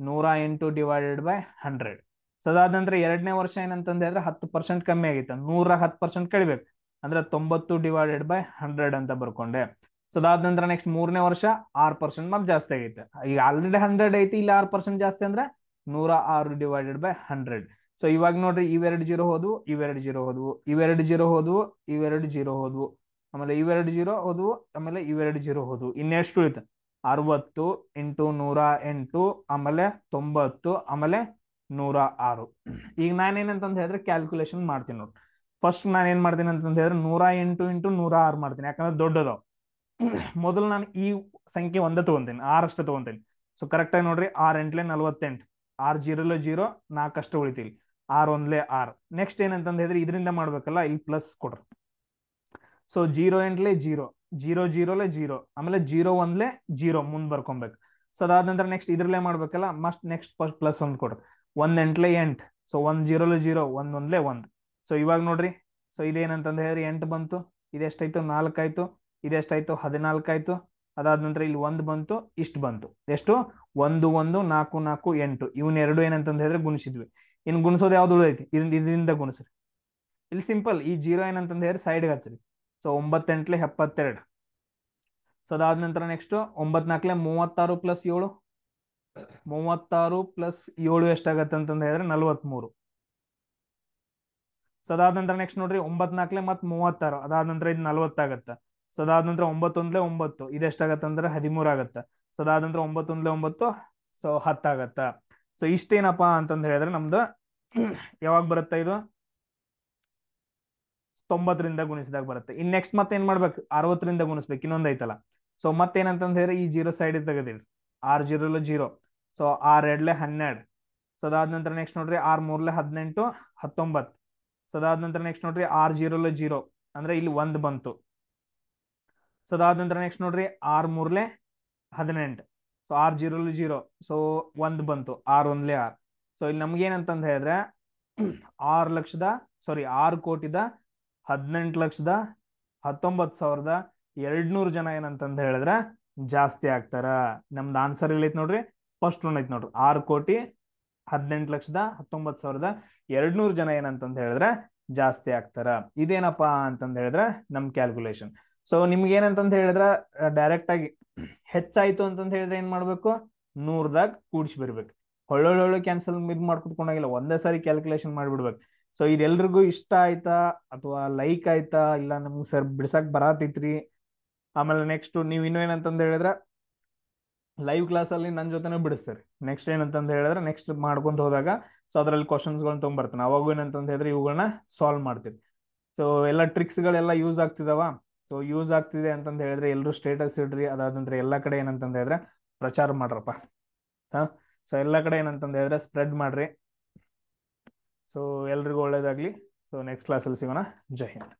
ನೂರ ಎಂಟು ಡಿವೈಡೆಡ್ ಬೈ ಹಂಡ್ರೆಡ್ ಸೊ ಅದಾದ ನಂತರ ಎರಡನೇ ವರ್ಷ ಏನಂತಂದ್ರೆ ಹತ್ತು ಪರ್ಸೆಂಟ್ ಕಮ್ಮಿ ಆಗೈತೆ ನೂರ ಹತ್ತು ಪರ್ಸೆಂಟ್ ಕಳಿಬೇಕು ಅಂದ್ರೆ ತೊಂಬತ್ತು ಡಿವೈಡೆಡ್ ಬೈ ಹಂಡ್ರೆಡ್ ಅಂತ ಬರ್ಕೊಂಡೆ ಸೊ ಅದಾದ ನಂತರ ನೆಕ್ಸ್ಟ್ ಮೂರನೇ ವರ್ಷ ಆರು ಪರ್ಸೆಂಟ್ ಮತ್ತೆ ಜಾಸ್ತಿ ಆಗೈತೆ ಈಗ ಆಲ್ರೆಡಿ ಹಂಡ್ರೆಡ್ ಐತಿ ಇಲ್ಲಿ ಆರು ಪರ್ಸೆಂಟ್ ಜಾಸ್ತಿ ಅಂದ್ರೆ ನೂರ ಆರು ಡಿವೈಡೆಡ್ ಬೈ ಹಂಡ್ರೆಡ್ ಸೊ ಇವಾಗ ನೋಡ್ರಿ ಇವೆರಡು ಜೀರೋ ಹೋದ್ವು ಇವೆರಡು ಜೀರೋ ಹೋದ್ವು ಇವೆರಡು ಜೀರೋ ಹೋದ್ವು ಇವೆರಡು ಜೀರೋ ಹೋದ್ವು ಆಮೇಲೆ ಇವೆರಡು ಜೀರೋ ಹೋದವು ಆಮೇಲೆ ಇವೆರಡು ಜೀರೋ ಹೋದವು ಇನ್ನೆಷ್ಟು ಉಳಿತು ಅರವತ್ತು ಎಂಟು ನೂರ ಎಂಟು ಆಮೇಲೆ ತೊಂಬತ್ತು ಆಮೇಲೆ ನೂರ ಆರು ಈಗ ನಾನೇನಂತಂದು ಹೇಳಿದ್ರೆ ಕ್ಯಾಲ್ಕುಲೇಷನ್ ಮಾಡ್ತೀನಿ ನೋಡಿ ಫಸ್ಟ್ ನಾನು ಏನ್ ಮಾಡ್ತೀನಿ ಅಂತ ಹೇಳಿದ್ರೆ ನೂರ ಎಂಟು ಇಂಟು ನೂರ ಆರು ಮಾಡ್ತೀನಿ ಯಾಕಂದ್ರೆ ದೊಡ್ಡದು ಮೊದಲು ನಾನು ಈ ಸಂಖ್ಯೆ ಒಂದೇ ತಗೊಂತೀನಿ ಆರಷ್ಟು ತೊಗೊಂತೀನಿ ಸೊ ಕರೆಕ್ಟಾಗಿ ನೋಡ್ರಿ ಆರು ಎಂಟ್ಲೆ ನಲ್ವತ್ತೆಂಟು ಆರು ಜೀರೋಲೆ ಜೀರೋ ನಾಲ್ಕಷ್ಟು ಉಳಿತೀವಿ ಆರು ಒಂದ್ಲೆ ಆರು ನೆಕ್ಸ್ಟ್ ಏನಂತಂದು ಹೇಳಿದ್ರೆ ಇದರಿಂದ ಮಾಡ್ಬೇಕಲ್ಲ ಇಲ್ಲಿ ಪ್ಲಸ್ ಕೊಡ್ರಿ ಸೊ ಜೀರೋ ಎಂಟ್ಲೆ ಜೀರೋ ಜೀರೋ ಜೀರೋಲೆ ಜೀರೋ ಆಮೇಲೆ ಜೀರೋ ಒಂದ್ಲೆ ಜೀರೋ ಮುಂದ್ ಬರ್ಕೊಬೇಕು ಸೊ ಅದಾದ ನಂತರ ನೆಕ್ಸ್ಟ್ ಇದ್ರಲ್ಲೇ ಮಾಡ್ಬೇಕಲ್ಲ ಮಸ್ಟ್ ನೆಕ್ಸ್ಟ್ ಪ್ಲಸ್ ಒಂದ್ ಕೊಡ್ರಿ ಒಂದ್ ಎಂಟ್ಲೆ ಎಂಟ್ ಸೊ ಒಂದ್ ಜೀರೋಲೆ ಜೀರೋ ಒಂದ್ ಒಂದ್ಲೆ ಒಂದ್ ಸೊ ಇವಾಗ ನೋಡ್ರಿ ಸೊ ಇದೇನಂತಂದ ಹೇಳಿ ಎಂಟು ಬಂತು ಇದೆಷ್ಟಾಯ್ತು ನಾಲ್ಕಾಯ್ತು ಇದೆಷ್ಟಾಯ್ತು ಹದಿನಾಲ್ಕಾಯ್ತು ಅದಾದ ನಂತರ ಇಲ್ಲಿ ಒಂದ್ ಬಂತು ಇಷ್ಟು ಬಂತು ಎಷ್ಟು ಒಂದು ಒಂದು ನಾಲ್ಕು ನಾಲ್ಕು ಎಂಟು ಇವನ್ ಎರಡು ಏನಂತಂದ ಹೇಳಿದ್ರೆ ಗುಣಿಸಿದ್ವಿ ಇನ್ ಗುಣಿಸೋದು ಯಾವ್ದು ಉಳಿದೈತಿ ಇದರಿಂದ ಗುಣಿಸ್ರಿ ಇಲ್ಲಿ ಸಿಂಪಲ್ ಈ ಜೀರೋ ಏನಂತಂದ ಹೇಳಿ ಸೈಡ್ಗೆ ಹಚ್ಚ್ರಿ ಸೊ ಒಂಬತ್ತೆಂಟ್ಲೆ ಎಪ್ಪತ್ತೆರಡು ಸೊ ಅದಾದ ನಂತರ ನೆಕ್ಸ್ಟ್ ಒಂಬತ್ನಾಲ್ಕಲೆ ಮೂವತ್ತಾರು ಪ್ಲಸ್ ಏಳು ಮೂವತ್ತಾರು ಪ್ಲಸ್ ಏಳು ಎಷ್ಟಾಗತ್ತೆ ಅಂತಂದ ಹೇಳಿದ್ರೆ ನಲ್ವತ್ಮೂರು ಸೊ ಅದಾದ ನಂತರ ನೆಕ್ಸ್ಟ್ ನೋಡ್ರಿ ಒಂಬತ್ನಾಲ್ಕಲೆ ಮತ್ತು ಮೂವತ್ತಾರು ಅದಾದ ನಂತರ ಇದು ನಲ್ವತ್ತಾಗತ್ತೆ ಸದಾದ ಅದಾದ ನಂತರ ಒಂಬತ್ತೊಂದ್ಲೆ ಒಂಬತ್ತು ಇದೆಷ್ಟಾಗತ್ತೆ ಅಂದ್ರೆ ಹದಿಮೂರು ಆಗತ್ತೆ ಸದಾದ ಅದಾದ ನಂತರ ಒಂಬತ್ತೊಂದ್ಲೆ ಒಂಬತ್ತು ಸೊ ಹತ್ತಾಗತ್ತ ಸೊ ಇಷ್ಟೇನಪ್ಪ ಅಂತಂದು ಹೇಳಿದ್ರೆ ನಮ್ದು ಯಾವಾಗ ಬರುತ್ತಾ ಇದು ತೊಂಬತ್ತರಿಂದ ಗುಣಿಸಿದಾಗ ಬರುತ್ತೆ ಇನ್ ನೆಕ್ಸ್ಟ್ ಮತ್ತೆ ಏನ್ ಮಾಡ್ಬೇಕು ಅರವತ್ತರಿಂದ ಗುಣಿಸ್ಬೇಕು ಇನ್ನೊಂದ್ ಐತಲ್ಲ ಸೊ ಮತ್ತೇನಂತಂದ್ರೆ ಹೇಳಿದ್ರೆ ಈ ಜೀರೋ ಸೈಡ್ ತೆಗದಿರಿ ಆರ್ ಜೀರೋಲ ಜೀರೋ ಸೊ ಆರ್ ಎರಡ್ಲೆ ಹನ್ನೆರಡು ಸೊ ಅದಾದ ನಂತರ ನೆಕ್ಸ್ಟ್ ನೋಡ್ರಿ ಆರ್ ಮೂರ್ಲೆ ಹದಿನೆಂಟು ಹತ್ತೊಂಬತ್ತು ಸೊ ಅದಾದ ನಂತರ ನೆಕ್ಸ್ಟ್ ನೋಡ್ರಿ ಆರ್ ಜೀರೋಲ ಜೀರೋ ಅಂದ್ರೆ ಇಲ್ಲಿ ಒಂದ್ ಬಂತು ಸೊ ಅದಾದ ನಂತರ ನೆಕ್ಸ್ಟ್ ನೋಡ್ರಿ ಆರ್ ಮೂರ್ಲೆ ಹದಿನೆಂಟು ಸೊ ಆರ್ ಜೀರೋಲು ಜೀರೋ ಸೊ ಒಂದ್ ಬಂತು ಆರ್ ಒಂದ್ಲೆ ಆರ್ ಸೊ ಇಲ್ಲಿ ನಮ್ಗೇನಂತಂದು ಹೇಳಿದ್ರೆ ಆರ್ ಲಕ್ಷದ ಸಾರಿ ಆರು ಕೋಟಿದ ಹದಿನೆಂಟು ಲಕ್ಷದ ಹತ್ತೊಂಬತ್ತು ಸಾವಿರದ ಎರಡ್ನೂರು ಜನ ಏನಂತಂದು ಹೇಳಿದ್ರೆ ಜಾಸ್ತಿ ಆಗ್ತಾರ ನಮ್ದು ಆನ್ಸರ್ ಐತಿ ನೋಡ್ರಿ ಫಸ್ಟ್ ಒನ್ ಐತಿ ನೋಡ್ರಿ ಆರು ಕೋಟಿ ಹದಿನೆಂಟು ಲಕ್ಷದ ಹತ್ತೊಂಬತ್ತು ಸಾವಿರದ ಎರಡ್ನೂರು ಜನ ಏನಂತಂದು ಹೇಳಿದ್ರೆ ಜಾಸ್ತಿ ಆಗ್ತಾರ ಇದೇನಪ್ಪಾ ಅಂತಂದು ಹೇಳಿದ್ರೆ ನಮ್ ಕ್ಯಾಲ್ಕುಲೇಷನ್ ಸೊ ನಿಮ್ಗೆ ಏನಂತಂದು ಹೇಳಿದ್ರೆ ಡೈರೆಕ್ಟ್ ಆಗಿ ಹೆಚ್ಚಾಯ್ತು ಅಂತಂದು ಹೇಳಿದ್ರೆ ಏನ್ ಮಾಡ್ಬೇಕು ನೂರದಾಗ ಕೂಡ್ಸಿ ಬಿಡ್ಬೇಕು ಹೊಳ್ಳೊಳ್ಳೆ ಕ್ಯಾನ್ಸಲ್ ಇದು ಮಾಡ್ಕೊತ್ಕೊಂಡಾಗಿಲ್ಲ ಒಂದೇ ಸಾರಿ ಕ್ಯಾಲ್ಕುಲೇಷನ್ ಮಾಡಿಬಿಡ್ಬೇಕು ಸೊ ಇದೆಲ್ರಿಗೂ ಇಷ್ಟ ಆಯ್ತಾ ಅಥವಾ ಲೈಕ್ ಆಯ್ತಾ ಇಲ್ಲ ನಮ್ಗೆ ಸರ್ ಬಿಡ್ಸಕ್ ಬರತೈತ್ರಿ ಆಮೇಲೆ ನೆಕ್ಸ್ಟ್ ನೀವು ಇನ್ನೂ ಏನಂತಂದು ಹೇಳಿದ್ರೆ ಲೈವ್ ಕ್ಲಾಸಲ್ಲಿ ನನ್ನ ಜೊತೆನೂ ಬಿಡಿಸ್ತಾರೆ ನೆಕ್ಸ್ಟ್ ಏನಂತಂದು ಹೇಳಿದ್ರೆ ನೆಕ್ಸ್ಟ್ ಮಾಡ್ಕೊಂತ ಹೋದಾಗ ಸೊ ಅದರಲ್ಲಿ ಕ್ವಶನ್ಸ್ಗಳನ್ನ ತೊಗೊಂಡ್ಬರ್ತಾನೆ ಅವಾಗೂ ಏನಂತಂದು ಹೇಳಿದ್ರೆ ಇವುಗಳನ್ನ ಸಾಲ್ವ್ ಮಾಡ್ತೀವಿ ಸೊ ಎಲ್ಲ ಟ್ರಿಕ್ಸ್ಗಳೆಲ್ಲ ಯೂಸ್ ಆಗ್ತಿದಾವ ಸೊ ಯೂಸ್ ಆಗ್ತಿದೆ ಅಂತಂದು ಹೇಳಿದ್ರೆ ಎಲ್ಲರೂ ಸ್ಟೇಟಸ್ ಇಡ್ರಿ ಅದಾದಂದ್ರೆ ಎಲ್ಲ ಕಡೆ ಏನಂತಂದು ಹೇಳಿದ್ರೆ ಪ್ರಚಾರ ಮಾಡ್ರಪ್ಪ ಹಾ ಸೊ ಎಲ್ಲ ಕಡೆ ಏನಂತಂದು ಹೇಳಿದ್ರೆ ಸ್ಪ್ರೆಡ್ ಮಾಡ್ರಿ ಸೊ ಎಲ್ರಿಗೂ ಒಳ್ಳೇದಾಗ್ಲಿ ಸೊ ನೆಕ್ಸ್ಟ್ ಕ್ಲಾಸಲ್ಲಿ ಸಿಗೋಣ ಜೈ ಹಿಂದ್